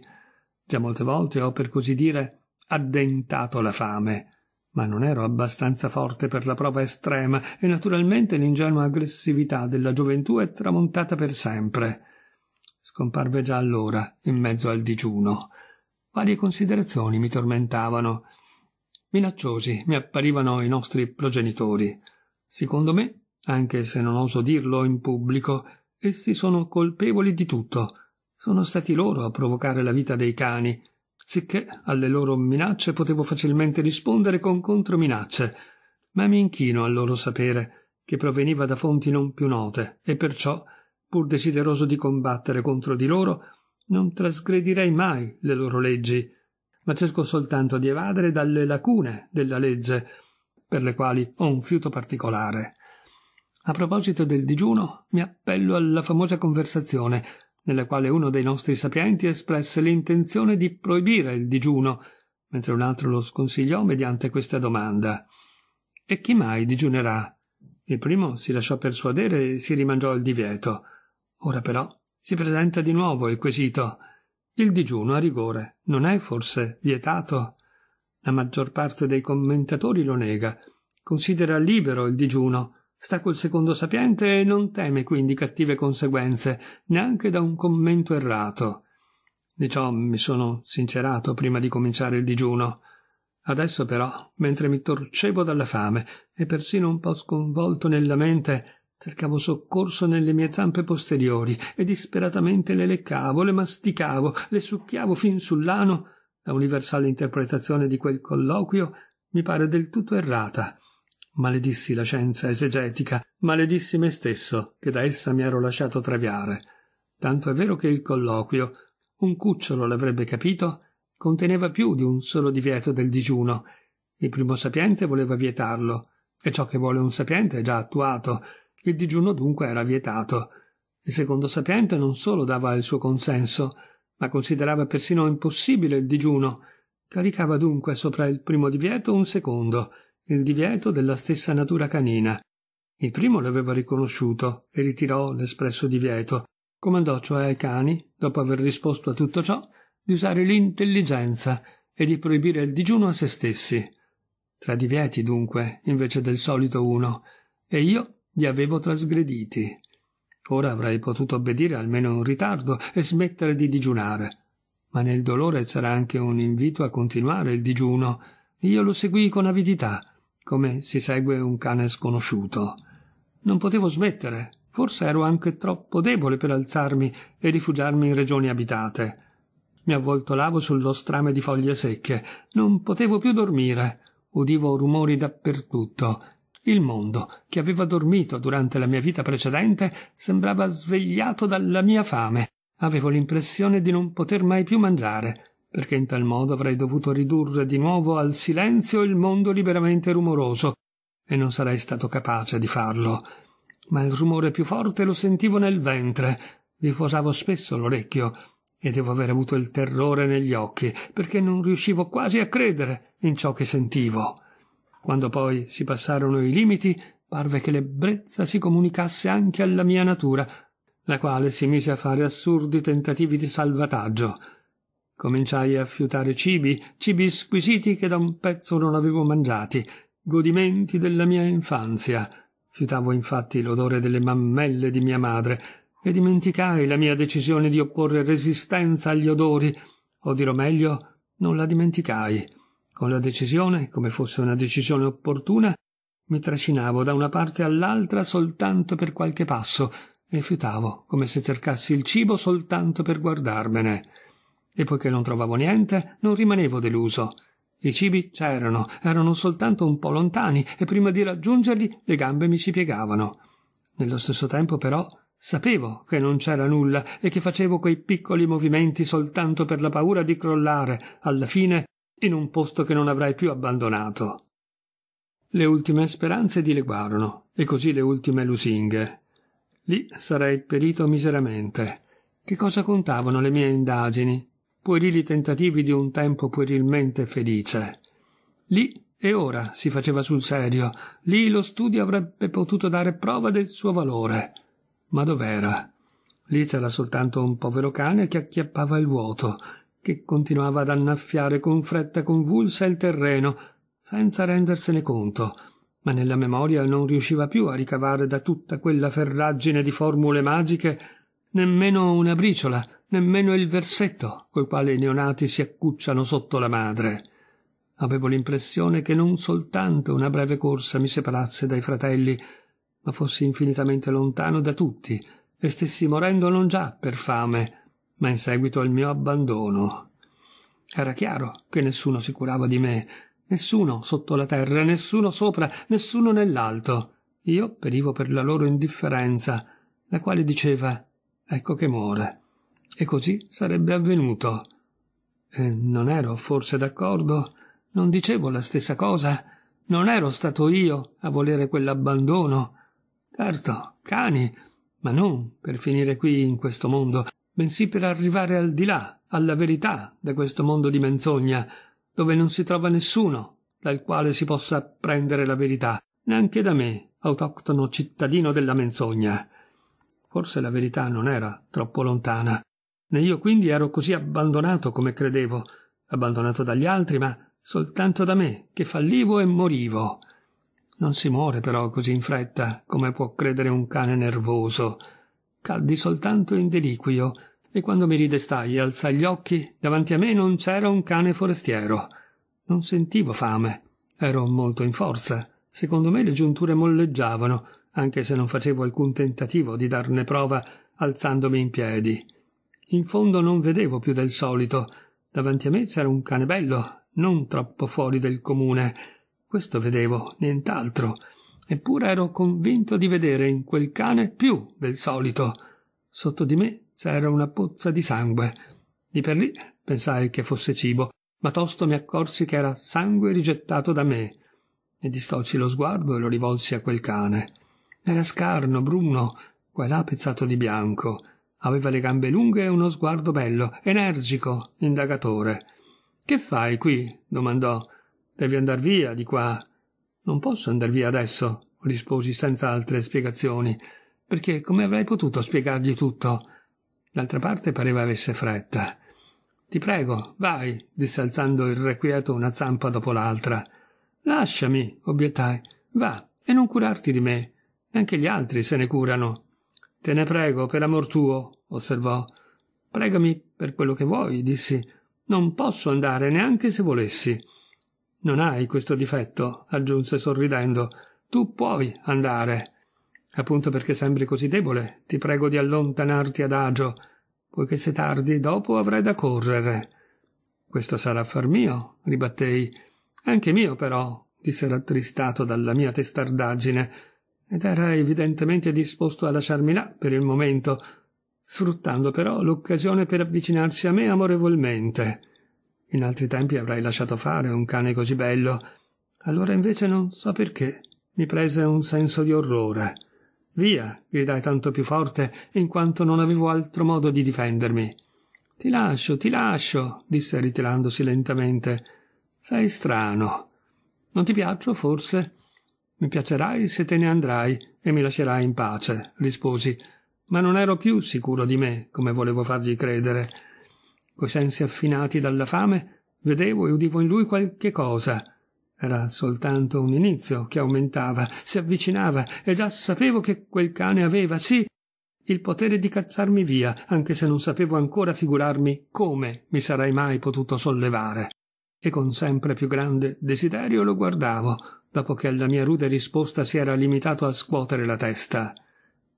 A: Già molte volte ho, per così dire, addentato la fame, ma non ero abbastanza forte per la prova estrema e naturalmente l'ingenua aggressività della gioventù è tramontata per sempre. Scomparve già allora, in mezzo al digiuno. Varie considerazioni mi tormentavano. Minacciosi mi apparivano i nostri progenitori. Secondo me anche se non oso dirlo in pubblico, essi sono colpevoli di tutto. Sono stati loro a provocare la vita dei cani, sicché alle loro minacce potevo facilmente rispondere con controminacce, ma mi inchino al loro sapere, che proveniva da fonti non più note, e perciò, pur desideroso di combattere contro di loro, non trasgredirei mai le loro leggi, ma cerco soltanto di evadere dalle lacune della legge, per le quali ho un fiuto particolare. A proposito del digiuno, mi appello alla famosa conversazione, nella quale uno dei nostri sapienti espresse l'intenzione di proibire il digiuno, mentre un altro lo sconsigliò mediante questa domanda. E chi mai digiunerà? Il primo si lasciò persuadere e si rimangiò il divieto. Ora però si presenta di nuovo il quesito. Il digiuno a rigore non è forse vietato? La maggior parte dei commentatori lo nega. Considera libero il digiuno, Sta col secondo sapiente e non teme quindi cattive conseguenze, neanche da un commento errato. Di ciò mi sono sincerato prima di cominciare il digiuno. Adesso però, mentre mi torcevo dalla fame e persino un po sconvolto nella mente, cercavo soccorso nelle mie zampe posteriori e disperatamente le leccavo, le masticavo, le succhiavo fin sull'ano. La universale interpretazione di quel colloquio mi pare del tutto errata maledissi la scienza esegetica, maledissi me stesso, che da essa mi ero lasciato traviare. Tanto è vero che il colloquio, un cucciolo l'avrebbe capito, conteneva più di un solo divieto del digiuno. Il primo sapiente voleva vietarlo, e ciò che vuole un sapiente è già attuato, il digiuno dunque era vietato. Il secondo sapiente non solo dava il suo consenso, ma considerava persino impossibile il digiuno, caricava dunque sopra il primo divieto un secondo, il divieto della stessa natura canina. Il primo l'aveva riconosciuto e ritirò l'espresso divieto, comandò cioè ai cani, dopo aver risposto a tutto ciò, di usare l'intelligenza e di proibire il digiuno a se stessi. Tre divieti, dunque, invece del solito uno, e io li avevo trasgrediti. Ora avrei potuto obbedire almeno in ritardo e smettere di digiunare. Ma nel dolore c'era anche un invito a continuare il digiuno. Io lo seguii con avidità come si segue un cane sconosciuto. Non potevo smettere, forse ero anche troppo debole per alzarmi e rifugiarmi in regioni abitate. Mi avvoltolavo sullo strame di foglie secche, non potevo più dormire, udivo rumori dappertutto. Il mondo, che aveva dormito durante la mia vita precedente, sembrava svegliato dalla mia fame. Avevo l'impressione di non poter mai più mangiare perché in tal modo avrei dovuto ridurre di nuovo al silenzio il mondo liberamente rumoroso, e non sarei stato capace di farlo. Ma il rumore più forte lo sentivo nel ventre, vi posavo spesso l'orecchio, e devo aver avuto il terrore negli occhi, perché non riuscivo quasi a credere in ciò che sentivo. Quando poi si passarono i limiti, parve che l'ebbrezza si comunicasse anche alla mia natura, la quale si mise a fare assurdi tentativi di salvataggio. Cominciai a fiutare cibi, cibi squisiti che da un pezzo non avevo mangiati, godimenti della mia infanzia. Fiutavo infatti l'odore delle mammelle di mia madre e dimenticai la mia decisione di opporre resistenza agli odori, o dirò meglio, non la dimenticai. Con la decisione, come fosse una decisione opportuna, mi trascinavo da una parte all'altra soltanto per qualche passo e fiutavo come se cercassi il cibo soltanto per guardarmene. E poiché non trovavo niente, non rimanevo deluso. I cibi c'erano, erano soltanto un po' lontani e prima di raggiungerli le gambe mi si piegavano. Nello stesso tempo, però, sapevo che non c'era nulla e che facevo quei piccoli movimenti soltanto per la paura di crollare, alla fine, in un posto che non avrei più abbandonato. Le ultime speranze dileguarono, e così le ultime lusinghe. Lì sarei perito miseramente. Che cosa contavano le mie indagini? puerili tentativi di un tempo puerilmente felice. Lì e ora si faceva sul serio, lì lo studio avrebbe potuto dare prova del suo valore. Ma dov'era? Lì c'era soltanto un povero cane che acchiappava il vuoto, che continuava ad annaffiare con fretta convulsa il terreno, senza rendersene conto, ma nella memoria non riusciva più a ricavare da tutta quella ferraggine di formule magiche nemmeno una briciola nemmeno il versetto col quale i neonati si accucciano sotto la madre. Avevo l'impressione che non soltanto una breve corsa mi separasse dai fratelli, ma fossi infinitamente lontano da tutti e stessi morendo non già per fame, ma in seguito al mio abbandono. Era chiaro che nessuno si curava di me, nessuno sotto la terra, nessuno sopra, nessuno nell'alto. Io perivo per la loro indifferenza, la quale diceva ecco che muore. E così sarebbe avvenuto. E non ero forse d'accordo? Non dicevo la stessa cosa? Non ero stato io a volere quell'abbandono? Certo, cani, ma non per finire qui in questo mondo, bensì per arrivare al di là, alla verità da questo mondo di menzogna, dove non si trova nessuno dal quale si possa prendere la verità, neanche da me, autoctono cittadino della menzogna. Forse la verità non era troppo lontana, Né io quindi ero così abbandonato come credevo, abbandonato dagli altri, ma soltanto da me, che fallivo e morivo. Non si muore però così in fretta come può credere un cane nervoso. Caddi soltanto in deliquio, e quando mi ridestai e alzai gli occhi, davanti a me non c'era un cane forestiero. Non sentivo fame, ero molto in forza. Secondo me le giunture molleggiavano, anche se non facevo alcun tentativo di darne prova alzandomi in piedi. In fondo non vedevo più del solito. Davanti a me c'era un cane bello, non troppo fuori del comune. Questo vedevo, nient'altro. Eppure ero convinto di vedere in quel cane più del solito. Sotto di me c'era una pozza di sangue. Di per lì pensai che fosse cibo, ma tosto mi accorsi che era sangue rigettato da me. E distorsi lo sguardo e lo rivolsi a quel cane. Era scarno, bruno, qua e là pezzato di bianco Aveva le gambe lunghe e uno sguardo bello, energico, indagatore. Che fai qui? domandò. Devi andar via di qua. Non posso andar via adesso, risposi senza altre spiegazioni, perché come avrei potuto spiegargli tutto? D'altra parte pareva avesse fretta. Ti prego, vai, disse alzando il requieto una zampa dopo l'altra. Lasciami, obiettai. Va, e non curarti di me. Neanche gli altri se ne curano. Te ne prego, per amor tuo, osservò. Pregami per quello che vuoi, dissi. Non posso andare neanche se volessi. Non hai questo difetto, aggiunse sorridendo. Tu puoi andare. Appunto perché sembri così debole, ti prego di allontanarti adagio, poiché se tardi dopo avrai da correre. Questo sarà affar mio, ribattei. Anche mio, però, disse rattristato dalla mia testardaggine ed era evidentemente disposto a lasciarmi là per il momento, sfruttando però l'occasione per avvicinarsi a me amorevolmente. In altri tempi avrei lasciato fare un cane così bello. Allora invece non so perché mi prese un senso di orrore. Via, gridai tanto più forte, in quanto non avevo altro modo di difendermi. Ti lascio, ti lascio, disse ritirandosi lentamente. Sei strano. Non ti piaccio, forse? Mi piacerai se te ne andrai e mi lascerai in pace, risposi, ma non ero più sicuro di me, come volevo fargli credere. Coi sensi affinati dalla fame, vedevo e udivo in lui qualche cosa. Era soltanto un inizio che aumentava, si avvicinava, e già sapevo che quel cane aveva, sì, il potere di cacciarmi via, anche se non sapevo ancora figurarmi come mi sarei mai potuto sollevare. E con sempre più grande desiderio lo guardavo, dopo che alla mia rude risposta si era limitato a scuotere la testa.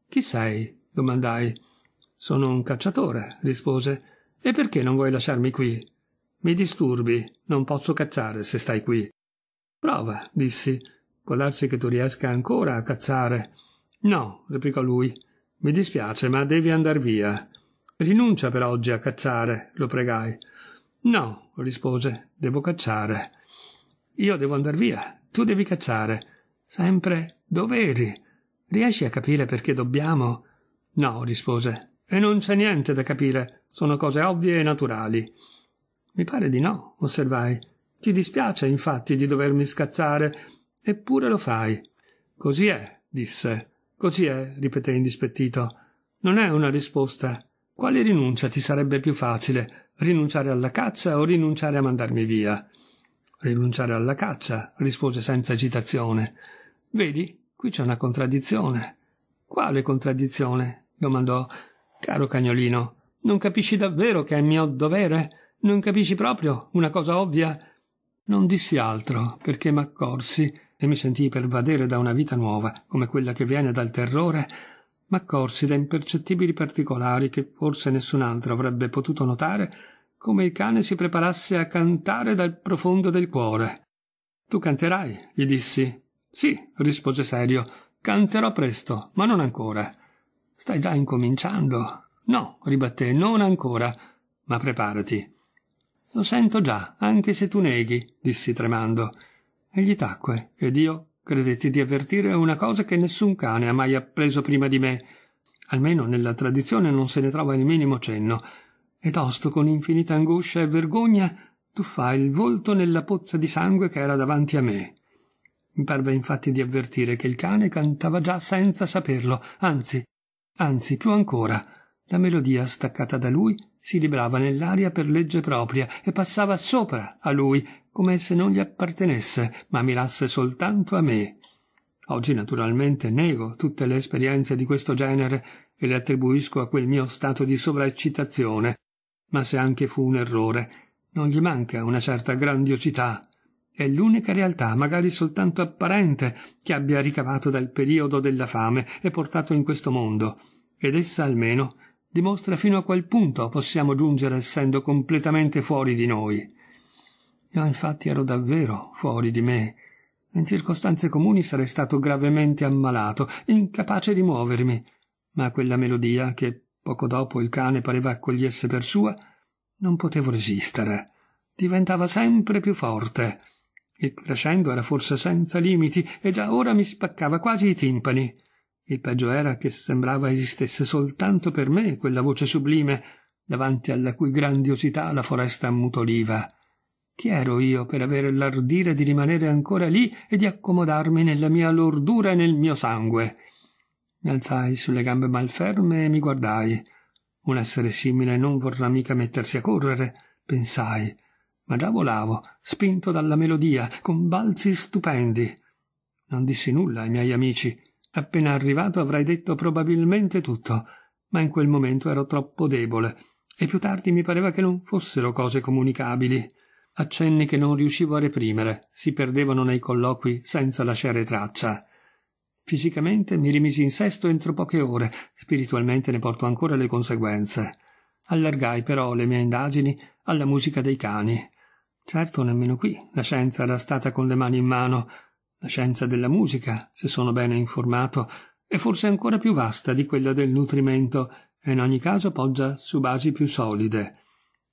A: Chi sei? domandai. Sono un cacciatore, rispose. E perché non vuoi lasciarmi qui? Mi disturbi, non posso cacciare se stai qui. Prova, dissi. Può darsi che tu riesca ancora a cacciare». No, replicò lui. Mi dispiace, ma devi andar via. Rinuncia per oggi a cacciare, lo pregai. No, rispose, devo cacciare. Io devo andar via, tu devi cacciare. Sempre doveri. Riesci a capire perché dobbiamo? No, rispose. E non c'è niente da capire. Sono cose ovvie e naturali. Mi pare di no, osservai. Ti dispiace, infatti, di dovermi scacciare, eppure lo fai. Così è, disse. Così è, ripeté indispettito. Non è una risposta. Quale rinuncia ti sarebbe più facile? Rinunciare alla caccia o rinunciare a mandarmi via? Rinunciare alla caccia, rispose senza agitazione. Vedi, qui c'è una contraddizione. Quale contraddizione? domandò. Caro cagnolino, non capisci davvero che è mio dovere? Non capisci proprio una cosa ovvia? Non dissi altro, perché m'accorsi e mi sentii pervadere da una vita nuova, come quella che viene dal terrore, m'accorsi da impercettibili particolari che forse nessun altro avrebbe potuto notare come il cane si preparasse a cantare dal profondo del cuore. Tu canterai, gli dissi. Sì, rispose serio, canterò presto, ma non ancora. Stai già incominciando. No, ribatté, non ancora, ma preparati. Lo sento già, anche se tu neghi, dissi tremando. Egli tacque, ed io credetti di avvertire una cosa che nessun cane ha mai appreso prima di me. Almeno nella tradizione non se ne trova il minimo cenno e tosto con infinita angoscia e vergogna tuffai il volto nella pozza di sangue che era davanti a me. Mi parve infatti di avvertire che il cane cantava già senza saperlo, anzi, anzi, più ancora, la melodia staccata da lui si librava nell'aria per legge propria e passava sopra a lui come se non gli appartenesse, ma mirasse soltanto a me. Oggi naturalmente nego tutte le esperienze di questo genere e le attribuisco a quel mio stato di sovraeccitazione, ma se anche fu un errore, non gli manca una certa grandiosità. È l'unica realtà, magari soltanto apparente, che abbia ricavato dal periodo della fame e portato in questo mondo. Ed essa almeno dimostra fino a quel punto possiamo giungere essendo completamente fuori di noi. Io infatti ero davvero fuori di me. In circostanze comuni sarei stato gravemente ammalato, incapace di muovermi, ma quella melodia che poco dopo il cane pareva accogliesse per sua, non potevo resistere. Diventava sempre più forte. Il crescendo era forse senza limiti e già ora mi spaccava quasi i timpani. Il peggio era che sembrava esistesse soltanto per me quella voce sublime, davanti alla cui grandiosità la foresta ammutoliva. Chi ero io per avere l'ardire di rimanere ancora lì e di accomodarmi nella mia lordura e nel mio sangue? Mi alzai sulle gambe malferme e mi guardai. Un essere simile non vorrà mica mettersi a correre, pensai, ma già volavo, spinto dalla melodia, con balzi stupendi. Non dissi nulla ai miei amici. Appena arrivato avrei detto probabilmente tutto, ma in quel momento ero troppo debole, e più tardi mi pareva che non fossero cose comunicabili. Accenni che non riuscivo a reprimere si perdevano nei colloqui senza lasciare traccia. Fisicamente mi rimisi in sesto entro poche ore, spiritualmente ne porto ancora le conseguenze. Allargai però le mie indagini alla musica dei cani. Certo, nemmeno qui la scienza era stata con le mani in mano, la scienza della musica, se sono bene informato, è forse ancora più vasta di quella del nutrimento e in ogni caso poggia su basi più solide.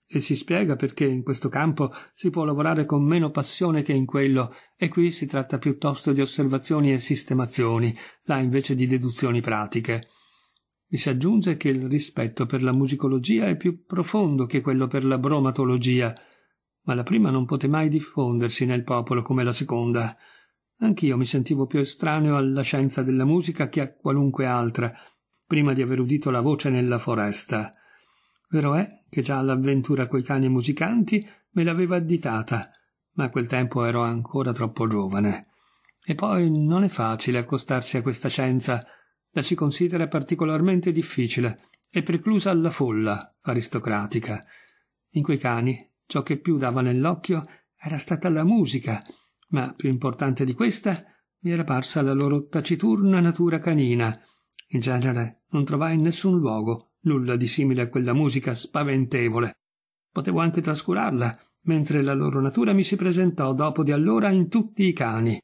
A: E si spiega perché in questo campo si può lavorare con meno passione che in quello, e qui si tratta piuttosto di osservazioni e sistemazioni, là invece di deduzioni pratiche. Mi si aggiunge che il rispetto per la musicologia è più profondo che quello per la bromatologia, ma la prima non poté mai diffondersi nel popolo come la seconda. Anch'io mi sentivo più estraneo alla scienza della musica che a qualunque altra, prima di aver udito la voce nella foresta. Vero è che già l'avventura coi cani musicanti me l'aveva additata, ma a quel tempo ero ancora troppo giovane. E poi non è facile accostarsi a questa scienza, la si considera particolarmente difficile e preclusa alla folla aristocratica. In quei cani ciò che più dava nell'occhio era stata la musica, ma più importante di questa mi era parsa la loro taciturna natura canina. In genere non trovai in nessun luogo nulla di simile a quella musica spaventevole. Potevo anche trascurarla, mentre la loro natura mi si presentò dopo di allora in tutti i cani.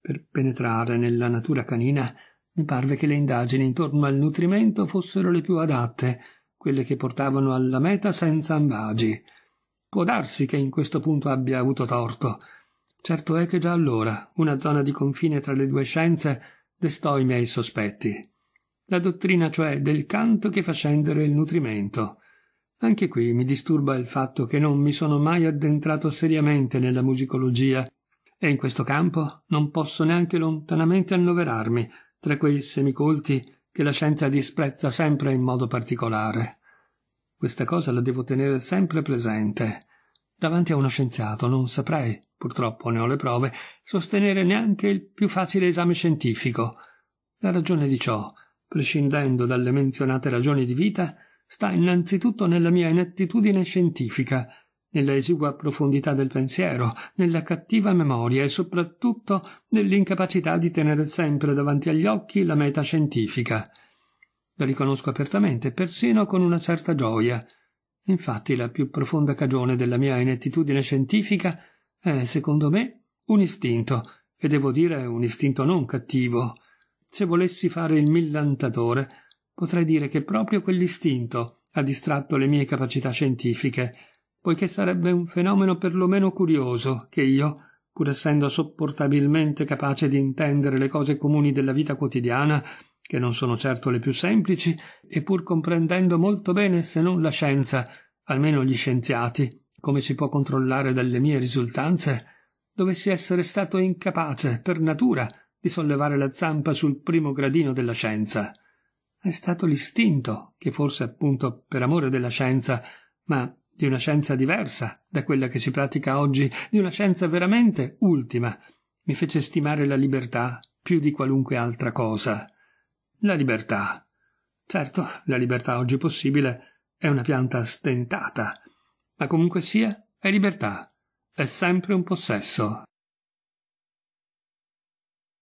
A: Per penetrare nella natura canina mi parve che le indagini intorno al nutrimento fossero le più adatte, quelle che portavano alla meta senza ambagi. Può darsi che in questo punto abbia avuto torto. Certo è che già allora una zona di confine tra le due scienze destò i miei sospetti la dottrina cioè del canto che fa scendere il nutrimento. Anche qui mi disturba il fatto che non mi sono mai addentrato seriamente nella musicologia e in questo campo non posso neanche lontanamente annoverarmi tra quei semicolti che la scienza disprezza sempre in modo particolare. Questa cosa la devo tenere sempre presente. Davanti a uno scienziato non saprei, purtroppo ne ho le prove, sostenere neanche il più facile esame scientifico. La ragione di ciò prescindendo dalle menzionate ragioni di vita, sta innanzitutto nella mia inettitudine scientifica, nella esigua profondità del pensiero, nella cattiva memoria e soprattutto nell'incapacità di tenere sempre davanti agli occhi la meta scientifica. La riconosco apertamente, persino con una certa gioia. Infatti la più profonda cagione della mia inettitudine scientifica è, secondo me, un istinto, e devo dire un istinto non cattivo, se volessi fare il millantatore, potrei dire che proprio quell'istinto ha distratto le mie capacità scientifiche, poiché sarebbe un fenomeno perlomeno curioso che io, pur essendo sopportabilmente capace di intendere le cose comuni della vita quotidiana, che non sono certo le più semplici, e pur comprendendo molto bene, se non la scienza, almeno gli scienziati, come si può controllare dalle mie risultanze, dovessi essere stato incapace, per natura, di sollevare la zampa sul primo gradino della scienza. È stato l'istinto, che forse appunto per amore della scienza, ma di una scienza diversa da quella che si pratica oggi, di una scienza veramente ultima, mi fece stimare la libertà più di qualunque altra cosa. La libertà. Certo, la libertà oggi possibile è una pianta stentata, ma comunque sia, è libertà, è sempre un possesso.